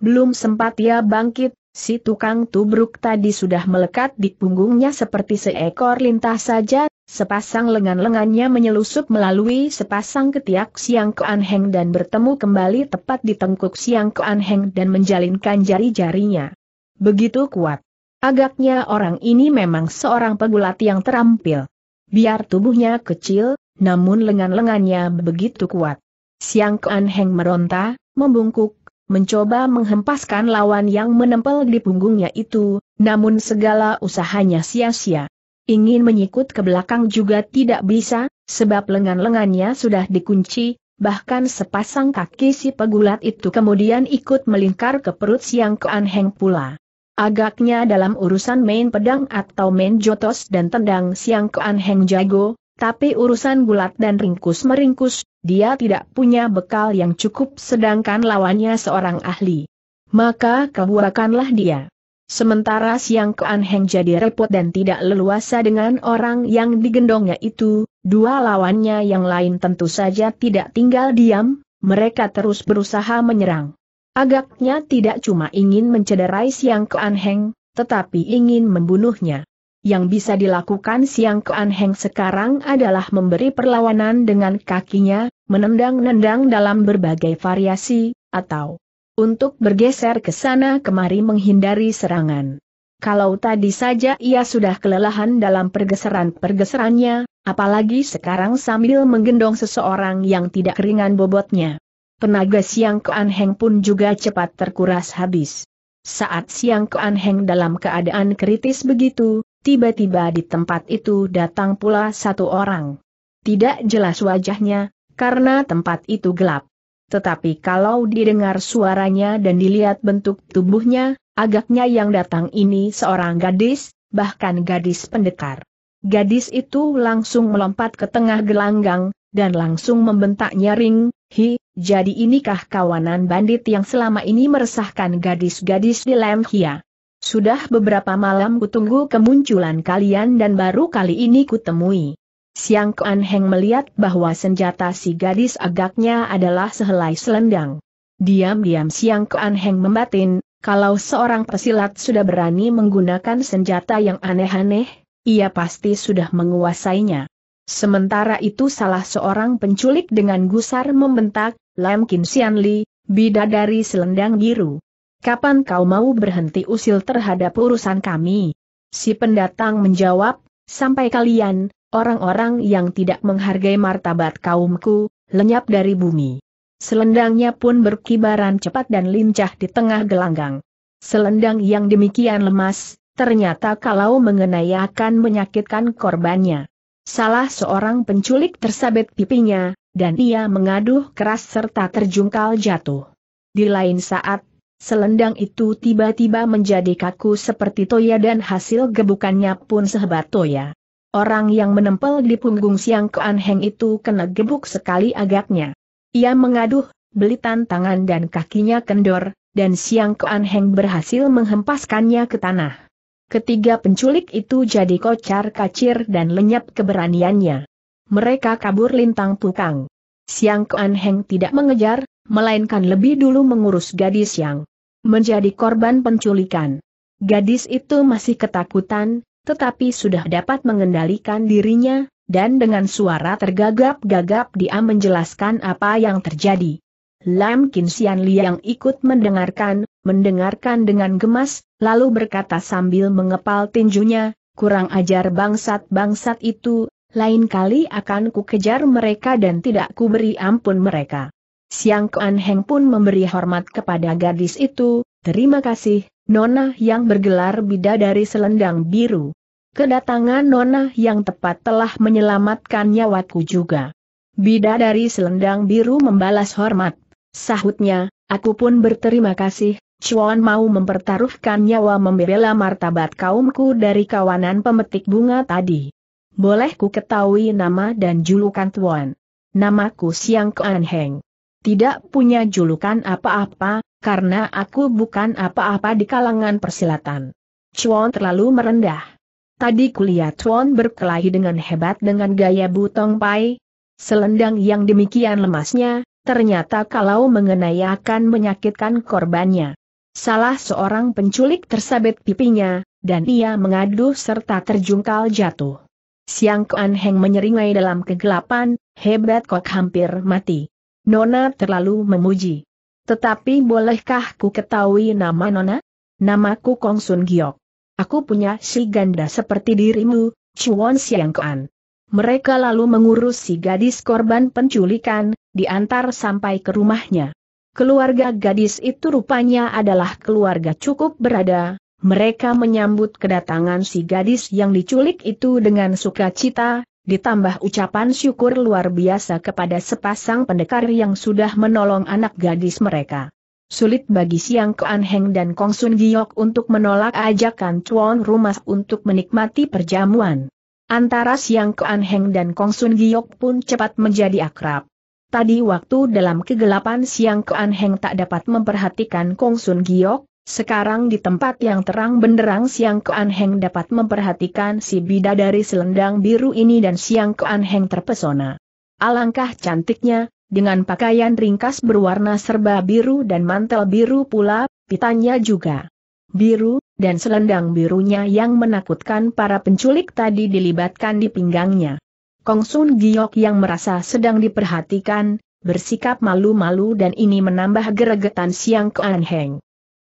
Belum sempat ia bangkit, si tukang tubruk tadi sudah melekat di punggungnya seperti seekor lintah saja, Sepasang lengan-lengannya menyelusup melalui sepasang ketiak Siang Kuan Heng dan bertemu kembali tepat di tengkuk Siang Heng dan menjalinkan jari-jarinya. Begitu kuat. Agaknya orang ini memang seorang pegulat yang terampil. Biar tubuhnya kecil, namun lengan-lengannya begitu kuat. Siang Kuan Heng meronta, membungkuk, mencoba menghempaskan lawan yang menempel di punggungnya itu, namun segala usahanya sia-sia ingin menyikut ke belakang juga tidak bisa, sebab lengan-lengannya sudah dikunci, bahkan sepasang kaki si pegulat itu kemudian ikut melingkar ke perut siang keanheng pula. Agaknya dalam urusan main pedang atau main jotos dan tendang siang keanheng jago, tapi urusan gulat dan ringkus-meringkus, dia tidak punya bekal yang cukup sedangkan lawannya seorang ahli. Maka kebuakanlah dia. Sementara Siang Kuan Heng jadi repot dan tidak leluasa dengan orang yang digendongnya itu, dua lawannya yang lain tentu saja tidak tinggal diam, mereka terus berusaha menyerang. Agaknya tidak cuma ingin mencederai Siang Kuan Heng, tetapi ingin membunuhnya. Yang bisa dilakukan Siang Kuan Heng sekarang adalah memberi perlawanan dengan kakinya, menendang-nendang dalam berbagai variasi, atau untuk bergeser ke sana kemari menghindari serangan. Kalau tadi saja ia sudah kelelahan dalam pergeseran-pergeserannya, apalagi sekarang sambil menggendong seseorang yang tidak ringan bobotnya. Tenaga Siang Kuan Heng pun juga cepat terkuras habis. Saat Siang Kuan Heng dalam keadaan kritis begitu, tiba-tiba di tempat itu datang pula satu orang. Tidak jelas wajahnya, karena tempat itu gelap. Tetapi kalau didengar suaranya dan dilihat bentuk tubuhnya, agaknya yang datang ini seorang gadis, bahkan gadis pendekar. Gadis itu langsung melompat ke tengah gelanggang, dan langsung membentak nyaring, hi, jadi inikah kawanan bandit yang selama ini meresahkan gadis-gadis di Lemhia. Sudah beberapa malam kutunggu kemunculan kalian dan baru kali ini kutemui. Siang Kuan Heng melihat bahwa senjata si gadis agaknya adalah sehelai selendang. Diam-diam Siang Kuan Heng membatin, kalau seorang pesilat sudah berani menggunakan senjata yang aneh-aneh, ia pasti sudah menguasainya. Sementara itu salah seorang penculik dengan gusar membentak, Lam Kin Sian Li, bidadari selendang biru. Kapan kau mau berhenti usil terhadap urusan kami? Si pendatang menjawab, sampai kalian, Orang-orang yang tidak menghargai martabat kaumku, lenyap dari bumi. Selendangnya pun berkibaran cepat dan lincah di tengah gelanggang. Selendang yang demikian lemas, ternyata kalau mengenai akan menyakitkan korbannya. Salah seorang penculik tersabet pipinya, dan ia mengaduh keras serta terjungkal jatuh. Di lain saat, selendang itu tiba-tiba menjadi kaku seperti toya dan hasil gebukannya pun sehebat toya. Orang yang menempel di punggung Siang Keanheng itu kena gebuk sekali agaknya. Ia mengaduh, belitan tangan dan kakinya kendor, dan Siang Keanheng berhasil menghempaskannya ke tanah. Ketiga penculik itu jadi kocar kacir dan lenyap keberaniannya. Mereka kabur lintang pukang. Siang Keanheng tidak mengejar, melainkan lebih dulu mengurus gadis yang menjadi korban penculikan. Gadis itu masih ketakutan, tetapi sudah dapat mengendalikan dirinya, dan dengan suara tergagap-gagap dia menjelaskan apa yang terjadi. Lam Kin Sian Liang ikut mendengarkan, mendengarkan dengan gemas, lalu berkata sambil mengepal tinjunya, kurang ajar bangsat-bangsat itu, lain kali akan ku kejar mereka dan tidak ku beri ampun mereka. Siang Kuan Heng pun memberi hormat kepada gadis itu, terima kasih, Nona yang bergelar bida dari selendang biru. Kedatangan Nona yang tepat telah menyelamatkan nyawaku juga. Bida dari selendang biru membalas hormat. Sahutnya, aku pun berterima kasih, Chuan mau mempertaruhkan nyawa membela martabat kaumku dari kawanan pemetik bunga tadi. Boleh ku ketahui nama dan julukan Tuan. Namaku Siang Kuan Heng. Tidak punya julukan apa-apa, karena aku bukan apa-apa di kalangan persilatan. Chuan terlalu merendah. Tadi kulihat Tuan berkelahi dengan hebat dengan gaya butong pai. Selendang yang demikian lemasnya, ternyata kalau mengenai akan menyakitkan korbannya. Salah seorang penculik tersabet pipinya, dan ia mengadu serta terjungkal jatuh. Siang Kuan Heng menyeringai dalam kegelapan, hebat kok hampir mati. Nona terlalu memuji. Tetapi bolehkah ku ketahui nama Nona? Namaku Kong Sun Giok. Aku punya si ganda seperti dirimu, Chuan Xiangkuan. Mereka lalu mengurus si gadis korban penculikan, diantar sampai ke rumahnya. Keluarga gadis itu rupanya adalah keluarga cukup berada, mereka menyambut kedatangan si gadis yang diculik itu dengan sukacita, ditambah ucapan syukur luar biasa kepada sepasang pendekar yang sudah menolong anak gadis mereka sulit bagi Siang Kuan Heng dan Kong Sun Giok untuk menolak ajakan Chuan rumah untuk menikmati perjamuan. Antara Siang Kuan Heng dan Kong Sun Giok pun cepat menjadi akrab. Tadi waktu dalam kegelapan Siang Kuan Heng tak dapat memperhatikan Kong Sun Giok, sekarang di tempat yang terang benderang Siang Kuan Heng dapat memperhatikan si bidadari selendang biru ini dan Siang Kuan Heng terpesona. Alangkah cantiknya, dengan pakaian ringkas berwarna serba biru dan mantel biru pula, pitanya juga biru, dan selendang birunya yang menakutkan para penculik tadi dilibatkan di pinggangnya. Kong Sun Giok yang merasa sedang diperhatikan, bersikap malu-malu dan ini menambah geregetan Siang Kuan Heng.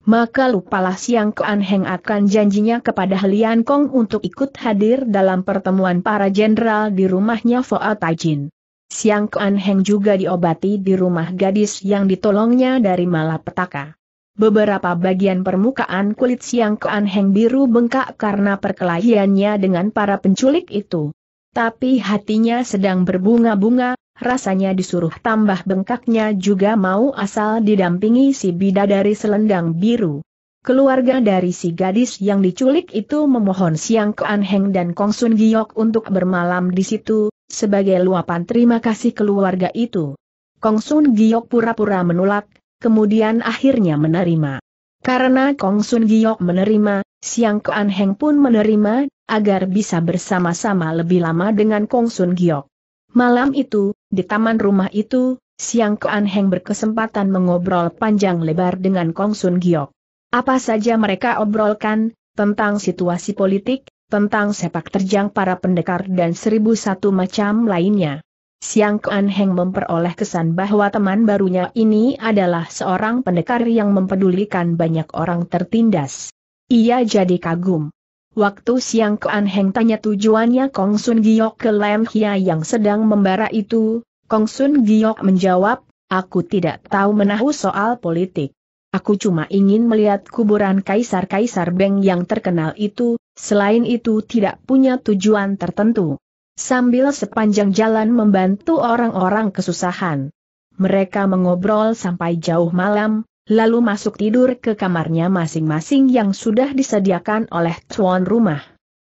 Maka lupalah Siang Kuan Heng akan janjinya kepada Lian Kong untuk ikut hadir dalam pertemuan para jenderal di rumahnya Foa Tajin. Siang Kuan Heng juga diobati di rumah gadis yang ditolongnya dari malapetaka. Beberapa bagian permukaan kulit Siang Kuan Heng biru bengkak karena perkelahiannya dengan para penculik itu. Tapi hatinya sedang berbunga-bunga, rasanya disuruh tambah bengkaknya juga mau asal didampingi si bidadari selendang biru. Keluarga dari si gadis yang diculik itu memohon Siang Kuan Heng dan Kong Sun Giok untuk bermalam di situ, sebagai luapan terima kasih keluarga itu. Kong Sun Giok pura-pura menolak, kemudian akhirnya menerima. Karena Kong Sun Giok menerima, Siang Kuan Heng pun menerima, agar bisa bersama-sama lebih lama dengan Kong Sun Giok. Malam itu, di taman rumah itu, Siang Kuan Heng berkesempatan mengobrol panjang lebar dengan Kong Sun Giok. Apa saja mereka obrolkan, tentang situasi politik, tentang sepak terjang para pendekar dan seribu satu macam lainnya. Siang Kuan Heng memperoleh kesan bahwa teman barunya ini adalah seorang pendekar yang mempedulikan banyak orang tertindas. Ia jadi kagum. Waktu Siang Kuan Heng tanya tujuannya Kong Sun Giok ke Lam Hia yang sedang membara itu, Kong Sun Giok menjawab, aku tidak tahu menahu soal politik. Aku cuma ingin melihat kuburan kaisar-kaisar Beng yang terkenal itu, selain itu tidak punya tujuan tertentu. Sambil sepanjang jalan membantu orang-orang kesusahan. Mereka mengobrol sampai jauh malam, lalu masuk tidur ke kamarnya masing-masing yang sudah disediakan oleh tuan rumah.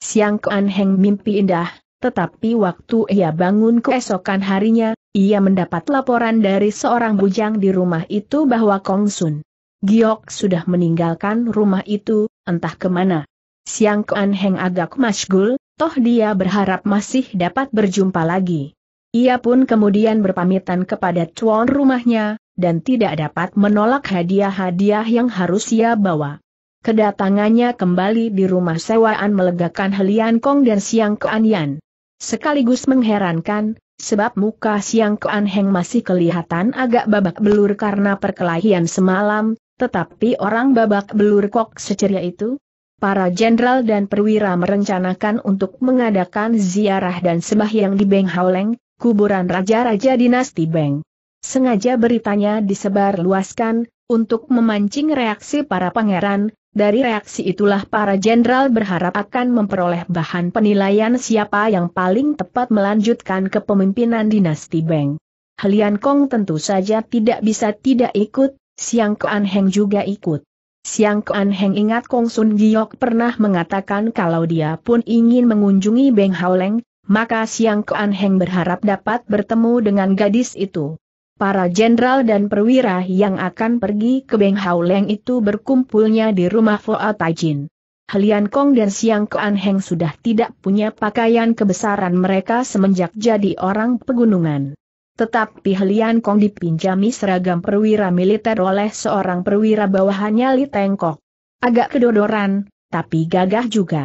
Siang Kuan Heng mimpi indah, tetapi waktu ia bangun keesokan harinya, ia mendapat laporan dari seorang bujang di rumah itu bahwa Kong Sun Giok sudah meninggalkan rumah itu, entah kemana. Siang Kuan Heng agak masgul, toh dia berharap masih dapat berjumpa lagi. Ia pun kemudian berpamitan kepada tuan rumahnya, dan tidak dapat menolak hadiah-hadiah yang harus ia bawa. Kedatangannya kembali di rumah sewaan melegakan Helian Kong dan Siang Kuan Yan. Sekaligus mengherankan, sebab muka Siang Kuan Heng masih kelihatan agak babak belur karena perkelahian semalam, tetapi orang babak belur kok seceria itu, para jenderal dan perwira merencanakan untuk mengadakan ziarah dan sembahyang di Beng Haoleng, kuburan raja-raja dinasti Beng. Sengaja beritanya disebarluaskan, untuk memancing reaksi para pangeran, dari reaksi itulah para jenderal berharap akan memperoleh bahan penilaian siapa yang paling tepat melanjutkan kepemimpinan dinasti Beng. Helian Kong tentu saja tidak bisa tidak ikut, Siang Kuan Heng juga ikut. Siang Kuan Heng ingat Kong Sun Giok pernah mengatakan kalau dia pun ingin mengunjungi Beng Haoleng, maka Siang Kuan Heng berharap dapat bertemu dengan gadis itu. Para jenderal dan perwira yang akan pergi ke Beng Haoleng itu berkumpulnya di rumah Fu Taijin. Helian Kong dan Siang Kuan Heng sudah tidak punya pakaian kebesaran mereka semenjak jadi orang pegunungan. Tetapi Helian Kong dipinjami seragam perwira militer oleh seorang perwira bawahannya Li Tengkok. Agak kedodoran, tapi gagah juga.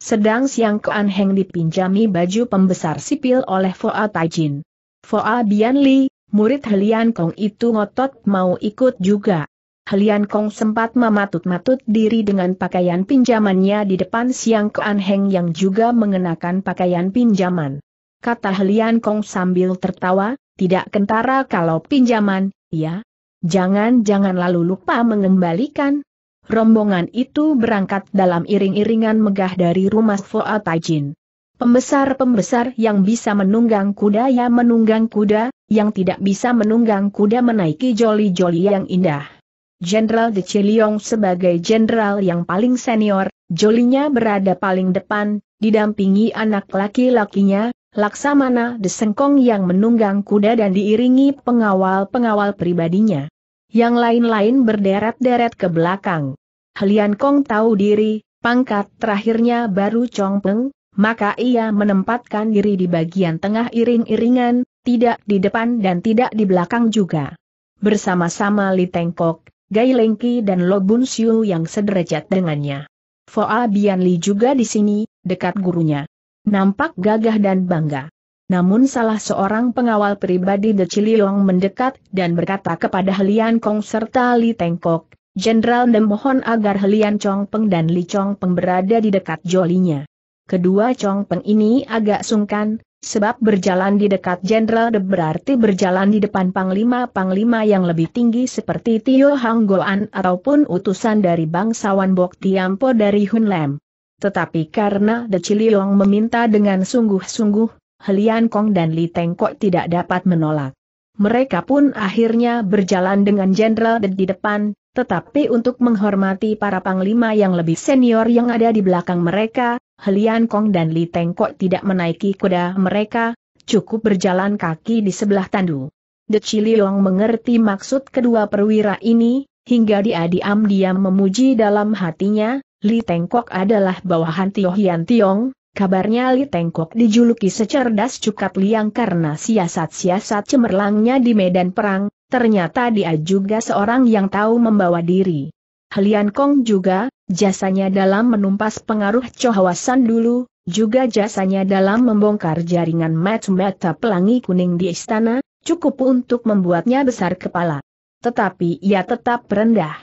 Sedang Siang Kuan Heng dipinjami baju pembesar sipil oleh Foa Taijin. Foa Bian Li, murid Helian Kong itu ngotot mau ikut juga. Helian Kong sempat mematut-matut diri dengan pakaian pinjamannya di depan Siang Kuan Heng yang juga mengenakan pakaian pinjaman kata Helian Kong sambil tertawa, tidak kentara kalau pinjaman, ya? Jangan-jangan lalu lupa mengembalikan. Rombongan itu berangkat dalam iring-iringan megah dari rumah Foa Tajin. Pembesar-pembesar yang bisa menunggang kuda ya menunggang kuda, yang tidak bisa menunggang kuda menaiki joli-joli yang indah. Jenderal De Chiliong sebagai jenderal yang paling senior, jolinya berada paling depan, didampingi anak laki-lakinya, Laksamana Desengkong yang menunggang kuda dan diiringi pengawal-pengawal pribadinya. Yang lain-lain berderet-deret ke belakang. Helian Kong tahu diri, pangkat terakhirnya baru Chong Peng, maka ia menempatkan diri di bagian tengah iring-iringan, tidak di depan dan tidak di belakang juga. Bersama-sama Li Tengkok, Gai Lengki dan Lo Bun Siu yang sederajat dengannya. Foa Bian Li juga di sini, dekat gurunya. Nampak gagah dan bangga. Namun salah seorang pengawal pribadi De Ciliong mendekat dan berkata kepada Helian Kong serta Li Tengkok, Jenderal memohon agar Helian Chong Peng dan Li Chong Peng berada di dekat jolinya. Kedua Chong Peng ini agak sungkan, sebab berjalan di dekat Jenderal De berarti berjalan di depan panglima-panglima yang lebih tinggi seperti Tio Hang Goan ataupun utusan dari bangsawan Bok Tiampo dari Hun tetapi karena De Ciliong meminta dengan sungguh-sungguh, Helian Kong dan Li Tengkok tidak dapat menolak. Mereka pun akhirnya berjalan dengan Jenderal De di depan, tetapi untuk menghormati para panglima yang lebih senior yang ada di belakang mereka, Helian Kong dan Li Tengkok tidak menaiki kuda mereka, cukup berjalan kaki di sebelah tandu. De Ciliong mengerti maksud kedua perwira ini, hingga dia diam-diam memuji dalam hatinya, Li Tengkok adalah bawahan Tio Hian Tiong, kabarnya Li Tengkok dijuluki secerdas cukat liang karena siasat-siasat cemerlangnya di medan perang, ternyata dia juga seorang yang tahu membawa diri. Helian Kong juga, jasanya dalam menumpas pengaruh Chohawasan dulu, juga jasanya dalam membongkar jaringan mata-mata pelangi kuning di istana, cukup untuk membuatnya besar kepala. Tetapi ia tetap rendah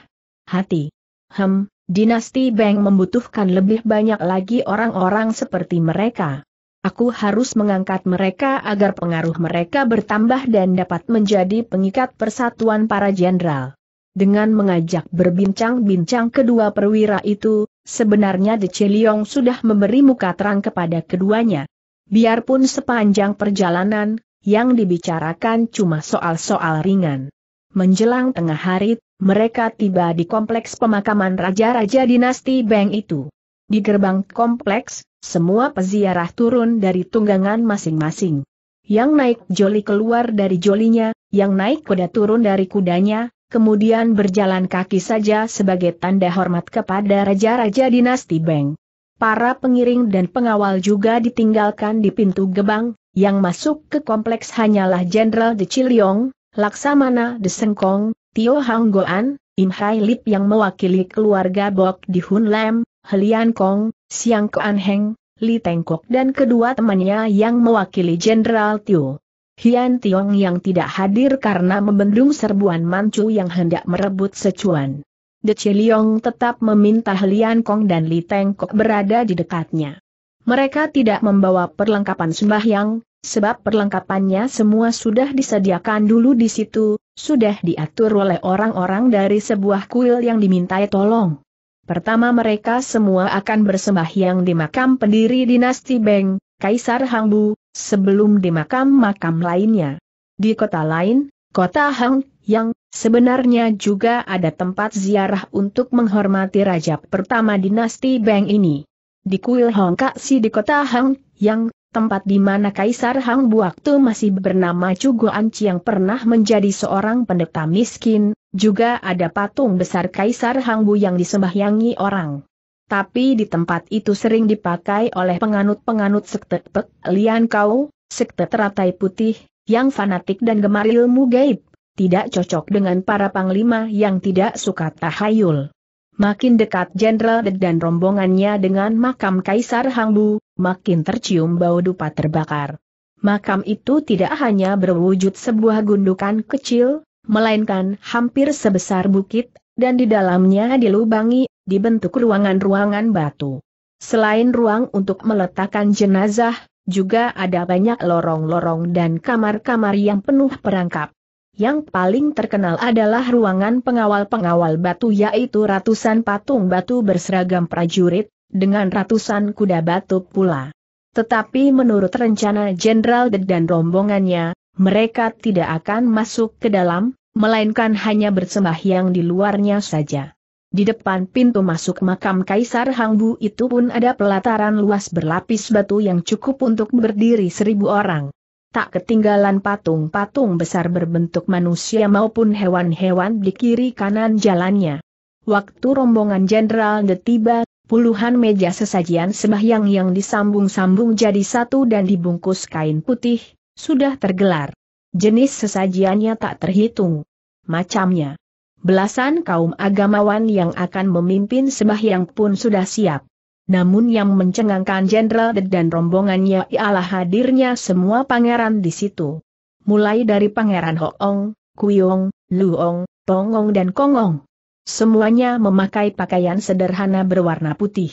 hati. Hem, Dinasti Bank membutuhkan lebih banyak lagi orang-orang seperti mereka. Aku harus mengangkat mereka agar pengaruh mereka bertambah dan dapat menjadi pengikat persatuan para jenderal. Dengan mengajak berbincang-bincang kedua perwira itu, sebenarnya De Ciliong sudah memberi muka terang kepada keduanya. Biarpun sepanjang perjalanan, yang dibicarakan cuma soal-soal ringan. Menjelang tengah hari, mereka tiba di kompleks pemakaman Raja-Raja Dinasti Beng itu. Di gerbang kompleks, semua peziarah turun dari tunggangan masing-masing. Yang naik joli keluar dari jolinya, yang naik kuda turun dari kudanya, kemudian berjalan kaki saja sebagai tanda hormat kepada Raja-Raja Dinasti Beng. Para pengiring dan pengawal juga ditinggalkan di pintu gebang, yang masuk ke kompleks hanyalah Jenderal De Ciliong, Laksamana De Sengkong, Tio Hang Goan, Im Hai Lip yang mewakili keluarga Bok di Hun Lam, Helian Kong, Siang Koan Heng, Li Tengkok dan kedua temannya yang mewakili Jenderal Tio. Hian Tiong yang tidak hadir karena membendung serbuan Manchu yang hendak merebut secuan. De Chiliong tetap meminta Helian Kong dan Li Tengkok berada di dekatnya. Mereka tidak membawa perlengkapan sembahyang, sebab perlengkapannya semua sudah disediakan dulu di situ, sudah diatur oleh orang-orang dari sebuah kuil yang dimintai tolong. Pertama mereka semua akan bersembahyang di makam pendiri dinasti Beng, Kaisar Hangbu, sebelum di makam-makam lainnya. Di kota lain, kota Hang, yang sebenarnya juga ada tempat ziarah untuk menghormati raja pertama dinasti Beng ini. Di kuil Hongkaksi di kota Hang, yang tempat di mana Kaisar Hang waktu masih bernama Anci yang pernah menjadi seorang pendeta miskin, juga ada patung besar Kaisar Hang Bu yang disembahyangi orang. Tapi di tempat itu sering dipakai oleh penganut-penganut sekte Pek Lian Kau, sekte teratai putih, yang fanatik dan gemar ilmu gaib, tidak cocok dengan para panglima yang tidak suka tahayul. Makin dekat Jenderal dan rombongannya dengan makam Kaisar Hangbu, makin tercium bau dupa terbakar. Makam itu tidak hanya berwujud sebuah gundukan kecil, melainkan hampir sebesar bukit, dan di dalamnya dilubangi, dibentuk ruangan-ruangan batu. Selain ruang untuk meletakkan jenazah, juga ada banyak lorong-lorong dan kamar-kamar yang penuh perangkap. Yang paling terkenal adalah ruangan pengawal-pengawal batu yaitu ratusan patung batu berseragam prajurit, dengan ratusan kuda batu pula. Tetapi menurut rencana Jenderal Ded dan rombongannya, mereka tidak akan masuk ke dalam, melainkan hanya bersembahyang di luarnya saja. Di depan pintu masuk makam Kaisar Hangbu itu pun ada pelataran luas berlapis batu yang cukup untuk berdiri seribu orang tak ketinggalan patung-patung besar berbentuk manusia maupun hewan-hewan di kiri kanan jalannya. Waktu rombongan jenderal tiba, puluhan meja sesajian sembahyang yang disambung-sambung jadi satu dan dibungkus kain putih, sudah tergelar. Jenis sesajiannya tak terhitung. Macamnya. Belasan kaum agamawan yang akan memimpin sembahyang pun sudah siap. Namun yang mencengangkan Jenderal Ded dan rombongannya ialah hadirnya semua pangeran di situ. Mulai dari pangeran Hoong, Kuyong, Luong, Tongong dan Kongong. Semuanya memakai pakaian sederhana berwarna putih.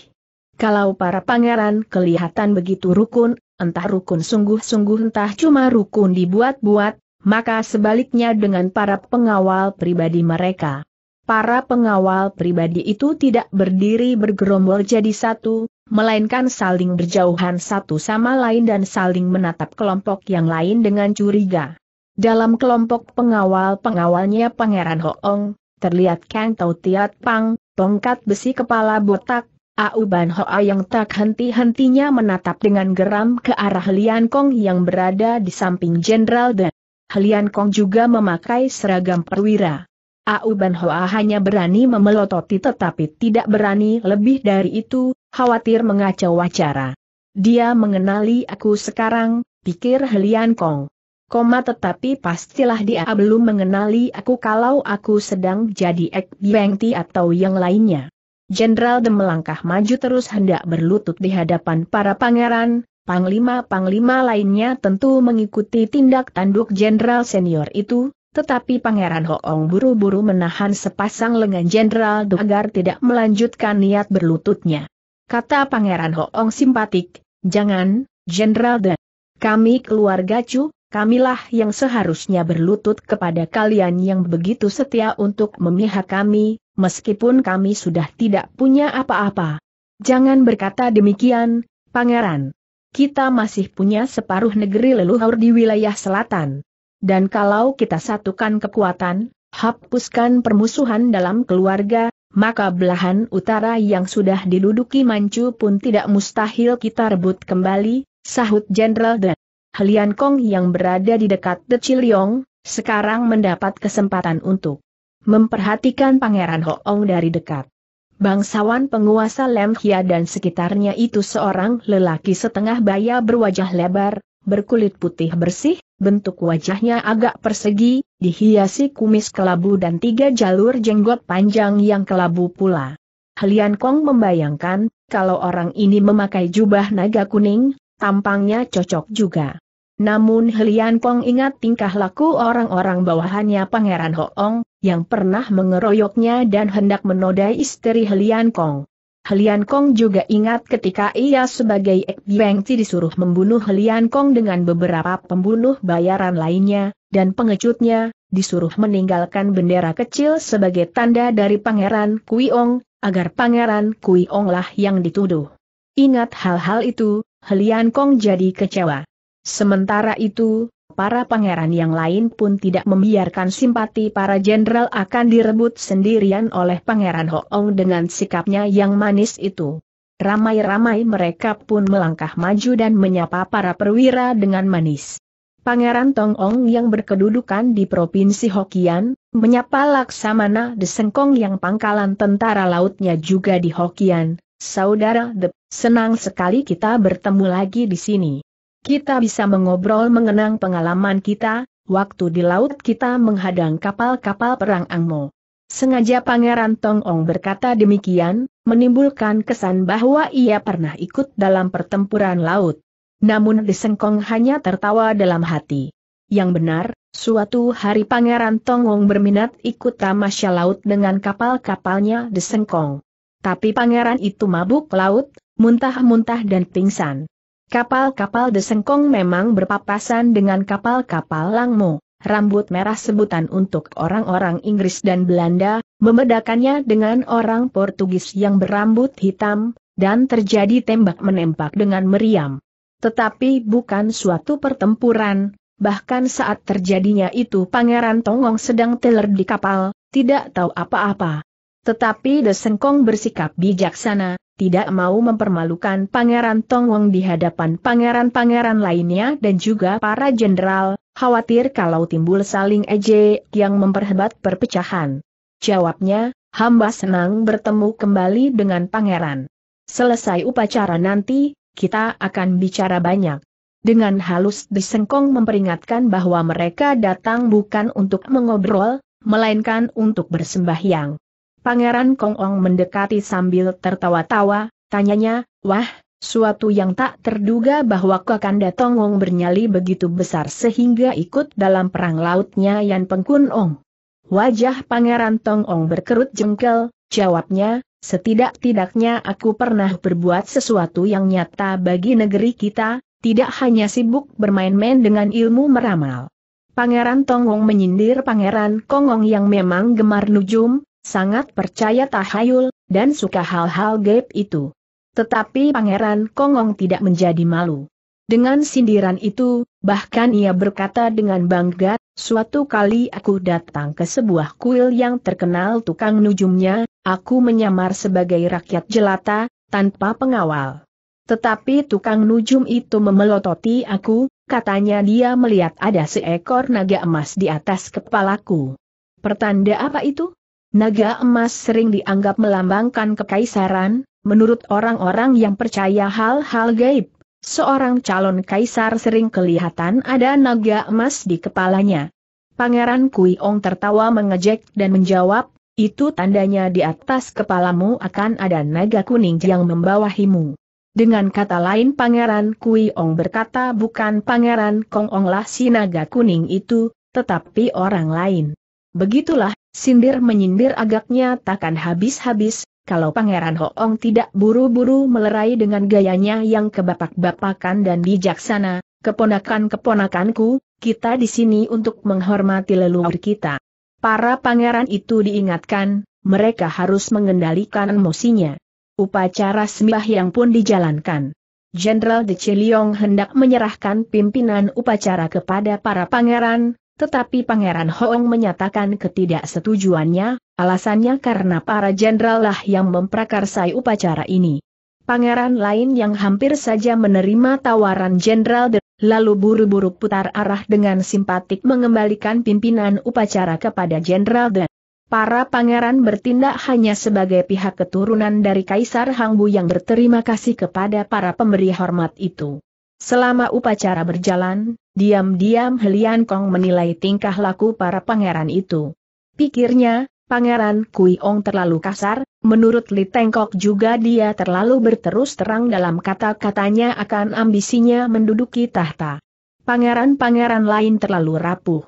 Kalau para pangeran kelihatan begitu rukun, entah rukun sungguh-sungguh entah cuma rukun dibuat-buat, maka sebaliknya dengan para pengawal pribadi mereka para pengawal pribadi itu tidak berdiri bergerombol jadi satu, melainkan saling berjauhan satu sama lain dan saling menatap kelompok yang lain dengan curiga. Dalam kelompok pengawal-pengawalnya Pangeran Hoong, terlihat Kang Tau Tiat Pang, tongkat besi kepala botak, Auban Hoa yang tak henti-hentinya menatap dengan geram ke arah Lian Kong yang berada di samping Jenderal Dan. Lian Kong juga memakai seragam perwira. Au Hoa hanya berani memelototi tetapi tidak berani lebih dari itu, khawatir mengacau wacara. Dia mengenali aku sekarang, pikir Helian Kong. Koma tetapi pastilah dia belum mengenali aku kalau aku sedang jadi Ek Bengti atau yang lainnya. Jenderal De melangkah maju terus hendak berlutut di hadapan para pangeran, panglima-panglima lainnya tentu mengikuti tindak tanduk jenderal senior itu, tetapi Pangeran Hoong buru-buru menahan sepasang lengan Jenderal agar tidak melanjutkan niat berlututnya. Kata Pangeran Hoong simpatik, jangan, Jenderal De. Kami keluarga Chu, kamilah yang seharusnya berlutut kepada kalian yang begitu setia untuk memihak kami, meskipun kami sudah tidak punya apa-apa. Jangan berkata demikian, Pangeran. Kita masih punya separuh negeri leluhur di wilayah selatan. Dan kalau kita satukan kekuatan, hapuskan permusuhan dalam keluarga, maka belahan utara yang sudah diduduki Manchu pun tidak mustahil kita rebut kembali, sahut Jenderal Dan. Helian Kong yang berada di dekat The Chiliong, sekarang mendapat kesempatan untuk memperhatikan Pangeran Hoong dari dekat. Bangsawan penguasa Lemhia dan sekitarnya itu seorang lelaki setengah baya berwajah lebar, berkulit putih bersih, bentuk wajahnya agak persegi, dihiasi kumis kelabu dan tiga jalur jenggot panjang yang kelabu pula. Helian Kong membayangkan, kalau orang ini memakai jubah naga kuning, tampangnya cocok juga. Namun Helian Kong ingat tingkah laku orang-orang bawahannya Pangeran Hoong, yang pernah mengeroyoknya dan hendak menodai istri Helian Kong. Helian Kong juga ingat ketika ia sebagai Ek Ti disuruh membunuh Helian Kong dengan beberapa pembunuh bayaran lainnya, dan pengecutnya, disuruh meninggalkan bendera kecil sebagai tanda dari Pangeran Kuiong, agar Pangeran Kuiong lah yang dituduh. Ingat hal-hal itu, Helian Kong jadi kecewa. Sementara itu, Para pangeran yang lain pun tidak membiarkan simpati para jenderal akan direbut sendirian oleh pangeran Hoong dengan sikapnya yang manis itu. Ramai-ramai mereka pun melangkah maju dan menyapa para perwira dengan manis. Pangeran Tong Ong yang berkedudukan di Provinsi Hokian, menyapa Laksamana De Desengkong yang pangkalan tentara lautnya juga di Hokian, Saudara De, senang sekali kita bertemu lagi di sini. Kita bisa mengobrol mengenang pengalaman kita, waktu di laut kita menghadang kapal-kapal perang Angmo. Sengaja Pangeran Tong Ong berkata demikian, menimbulkan kesan bahwa ia pernah ikut dalam pertempuran laut. Namun Desengkong hanya tertawa dalam hati. Yang benar, suatu hari Pangeran Tongong berminat ikut tamasya laut dengan kapal-kapalnya Desengkong. Tapi pangeran itu mabuk laut, muntah-muntah dan pingsan. Kapal-kapal desengkong memang berpapasan dengan kapal-kapal Langmu, rambut merah sebutan untuk orang-orang Inggris dan Belanda, membedakannya dengan orang Portugis yang berambut hitam, dan terjadi tembak-menembak dengan meriam. Tetapi bukan suatu pertempuran, bahkan saat terjadinya itu Pangeran Tongong sedang teler di kapal, tidak tahu apa-apa. Tetapi Desengkong bersikap bijaksana, tidak mau mempermalukan Pangeran Tongwong di hadapan pangeran-pangeran lainnya dan juga para jenderal, khawatir kalau timbul saling ejek yang memperhebat perpecahan. Jawabnya, hamba senang bertemu kembali dengan pangeran. Selesai upacara nanti, kita akan bicara banyak. Dengan halus disengkong memperingatkan bahwa mereka datang bukan untuk mengobrol, melainkan untuk bersembahyang. Pangeran Kong Ong mendekati sambil tertawa-tawa, tanyanya, wah, suatu yang tak terduga bahwa Kakanda Tongong bernyali begitu besar sehingga ikut dalam perang lautnya Yan Pengkun Ong. Wajah Pangeran Tongong berkerut jengkel, jawabnya, setidak-tidaknya aku pernah berbuat sesuatu yang nyata bagi negeri kita, tidak hanya sibuk bermain-main dengan ilmu meramal. Pangeran Tongong menyindir Pangeran Kongong yang memang gemar nujum, sangat percaya tahayul, dan suka hal-hal gaib itu. Tetapi Pangeran Kongong tidak menjadi malu. Dengan sindiran itu, bahkan ia berkata dengan bangga, suatu kali aku datang ke sebuah kuil yang terkenal tukang nujumnya, aku menyamar sebagai rakyat jelata, tanpa pengawal. Tetapi tukang nujum itu memelototi aku, katanya dia melihat ada seekor naga emas di atas kepalaku. Pertanda apa itu? Naga emas sering dianggap melambangkan kekaisaran, menurut orang-orang yang percaya hal-hal gaib. Seorang calon kaisar sering kelihatan ada naga emas di kepalanya. Pangeran Kui Ong tertawa mengejek dan menjawab, itu tandanya di atas kepalamu akan ada naga kuning yang membawahimu. Dengan kata lain Pangeran Kui Ong berkata bukan Pangeran Kong Ong lah si naga kuning itu, tetapi orang lain. Begitulah Sindir menyindir agaknya takkan habis-habis, kalau Pangeran Hoong tidak buru-buru melerai dengan gayanya yang kebapak-bapakan dan bijaksana, keponakan-keponakanku, kita di sini untuk menghormati leluhur kita. Para pangeran itu diingatkan, mereka harus mengendalikan emosinya. Upacara sembahyang pun dijalankan. Jenderal de Chiliong hendak menyerahkan pimpinan upacara kepada para pangeran, tetapi Pangeran Hoong menyatakan ketidaksetujuannya, alasannya karena para jenderal lah yang memprakarsai upacara ini. Pangeran lain yang hampir saja menerima tawaran jenderal lalu buru-buru putar arah dengan simpatik mengembalikan pimpinan upacara kepada jenderal dan para pangeran bertindak hanya sebagai pihak keturunan dari Kaisar Hangbu yang berterima kasih kepada para pemberi hormat itu. Selama upacara berjalan, diam-diam Helian Kong menilai tingkah laku para pangeran itu. Pikirnya, Pangeran Kui Ong terlalu kasar, menurut Li Tengkok juga dia terlalu berterus terang dalam kata-katanya akan ambisinya menduduki tahta. Pangeran-pangeran lain terlalu rapuh.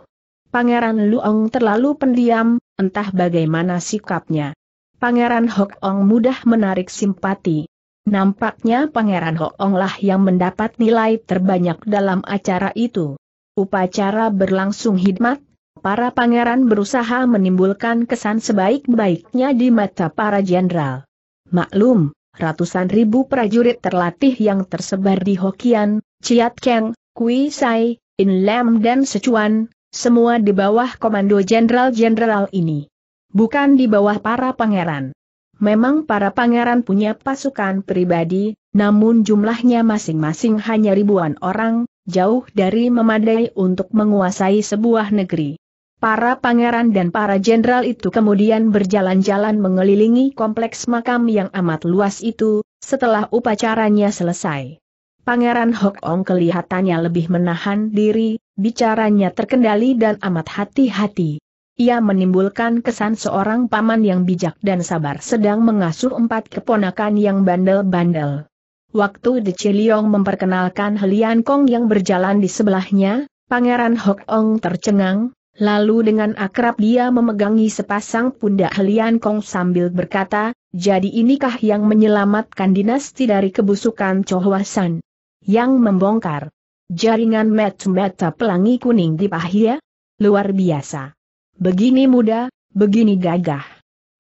Pangeran Lu Ong terlalu pendiam, entah bagaimana sikapnya. Pangeran Hok Ong mudah menarik simpati. Nampaknya Pangeran Hoong lah yang mendapat nilai terbanyak dalam acara itu. Upacara berlangsung hikmat, para pangeran berusaha menimbulkan kesan sebaik-baiknya di mata para jenderal. Maklum, ratusan ribu prajurit terlatih yang tersebar di Hokian, Chiat Keng, Kui Sai, In Lam dan Sichuan, semua di bawah komando jenderal-jenderal ini. Bukan di bawah para pangeran. Memang para pangeran punya pasukan pribadi, namun jumlahnya masing-masing hanya ribuan orang, jauh dari memadai untuk menguasai sebuah negeri. Para pangeran dan para jenderal itu kemudian berjalan-jalan mengelilingi kompleks makam yang amat luas itu, setelah upacaranya selesai. Pangeran Hok Ong kelihatannya lebih menahan diri, bicaranya terkendali dan amat hati-hati. Ia menimbulkan kesan seorang paman yang bijak dan sabar sedang mengasuh empat keponakan yang bandel-bandel. Waktu De Chiliong memperkenalkan Helian Kong yang berjalan di sebelahnya, Pangeran Hok Ong tercengang, lalu dengan akrab dia memegangi sepasang pundak Helian Kong sambil berkata, jadi inikah yang menyelamatkan dinasti dari kebusukan Chohwasan? Yang membongkar jaringan meta-meta pelangi kuning di Pahia? Luar biasa. Begini muda, begini gagah.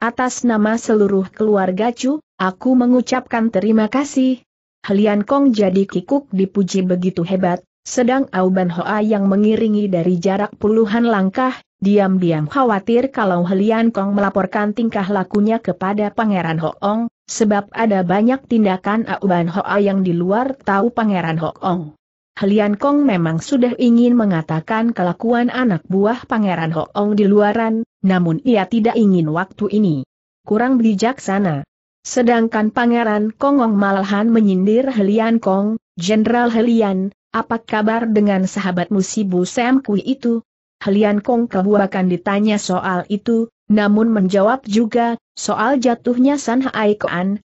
Atas nama seluruh keluarga Chu, aku mengucapkan terima kasih. Helian Kong jadi kikuk dipuji begitu hebat, sedang Auban Hoa yang mengiringi dari jarak puluhan langkah, diam-diam khawatir kalau Helian Kong melaporkan tingkah lakunya kepada Pangeran Hoong, sebab ada banyak tindakan Auban Hoa yang di luar tahu Pangeran Hoong. Helian Kong memang sudah ingin mengatakan kelakuan anak buah Pangeran Hoong di luaran, namun ia tidak ingin waktu ini. Kurang bijaksana. Sedangkan Pangeran Kongong malahan menyindir Helian Kong, Jenderal Helian, apa kabar dengan sahabat si Bu Sam Kui itu? Helian Kong kebuakan ditanya soal itu, namun menjawab juga, soal jatuhnya San Hai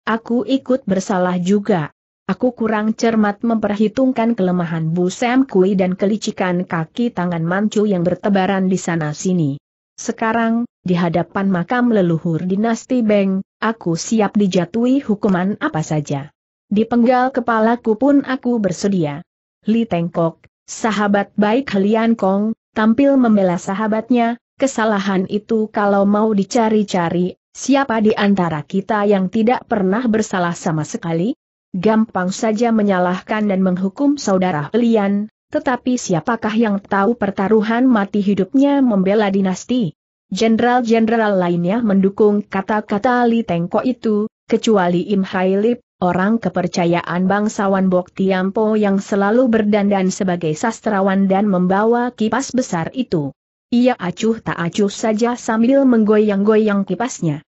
aku ikut bersalah juga. Aku kurang cermat memperhitungkan kelemahan Bu Sam Kui dan kelicikan kaki tangan Mancu yang bertebaran di sana-sini. Sekarang, di hadapan makam leluhur dinasti Beng, aku siap dijatuhi hukuman apa saja. Di penggal kepalaku pun aku bersedia. Li Tengkok, sahabat baik Helian Kong, tampil membela sahabatnya, kesalahan itu kalau mau dicari-cari, siapa di antara kita yang tidak pernah bersalah sama sekali? gampang saja menyalahkan dan menghukum saudara Lian, tetapi siapakah yang tahu pertaruhan mati hidupnya membela dinasti? Jenderal-jenderal lainnya mendukung kata-kata Li Tengko itu, kecuali Im Hai Lip, orang kepercayaan bangsawan Bok Tiampo yang selalu berdandan sebagai sastrawan dan membawa kipas besar itu. Ia acuh tak acuh saja sambil menggoyang-goyang kipasnya.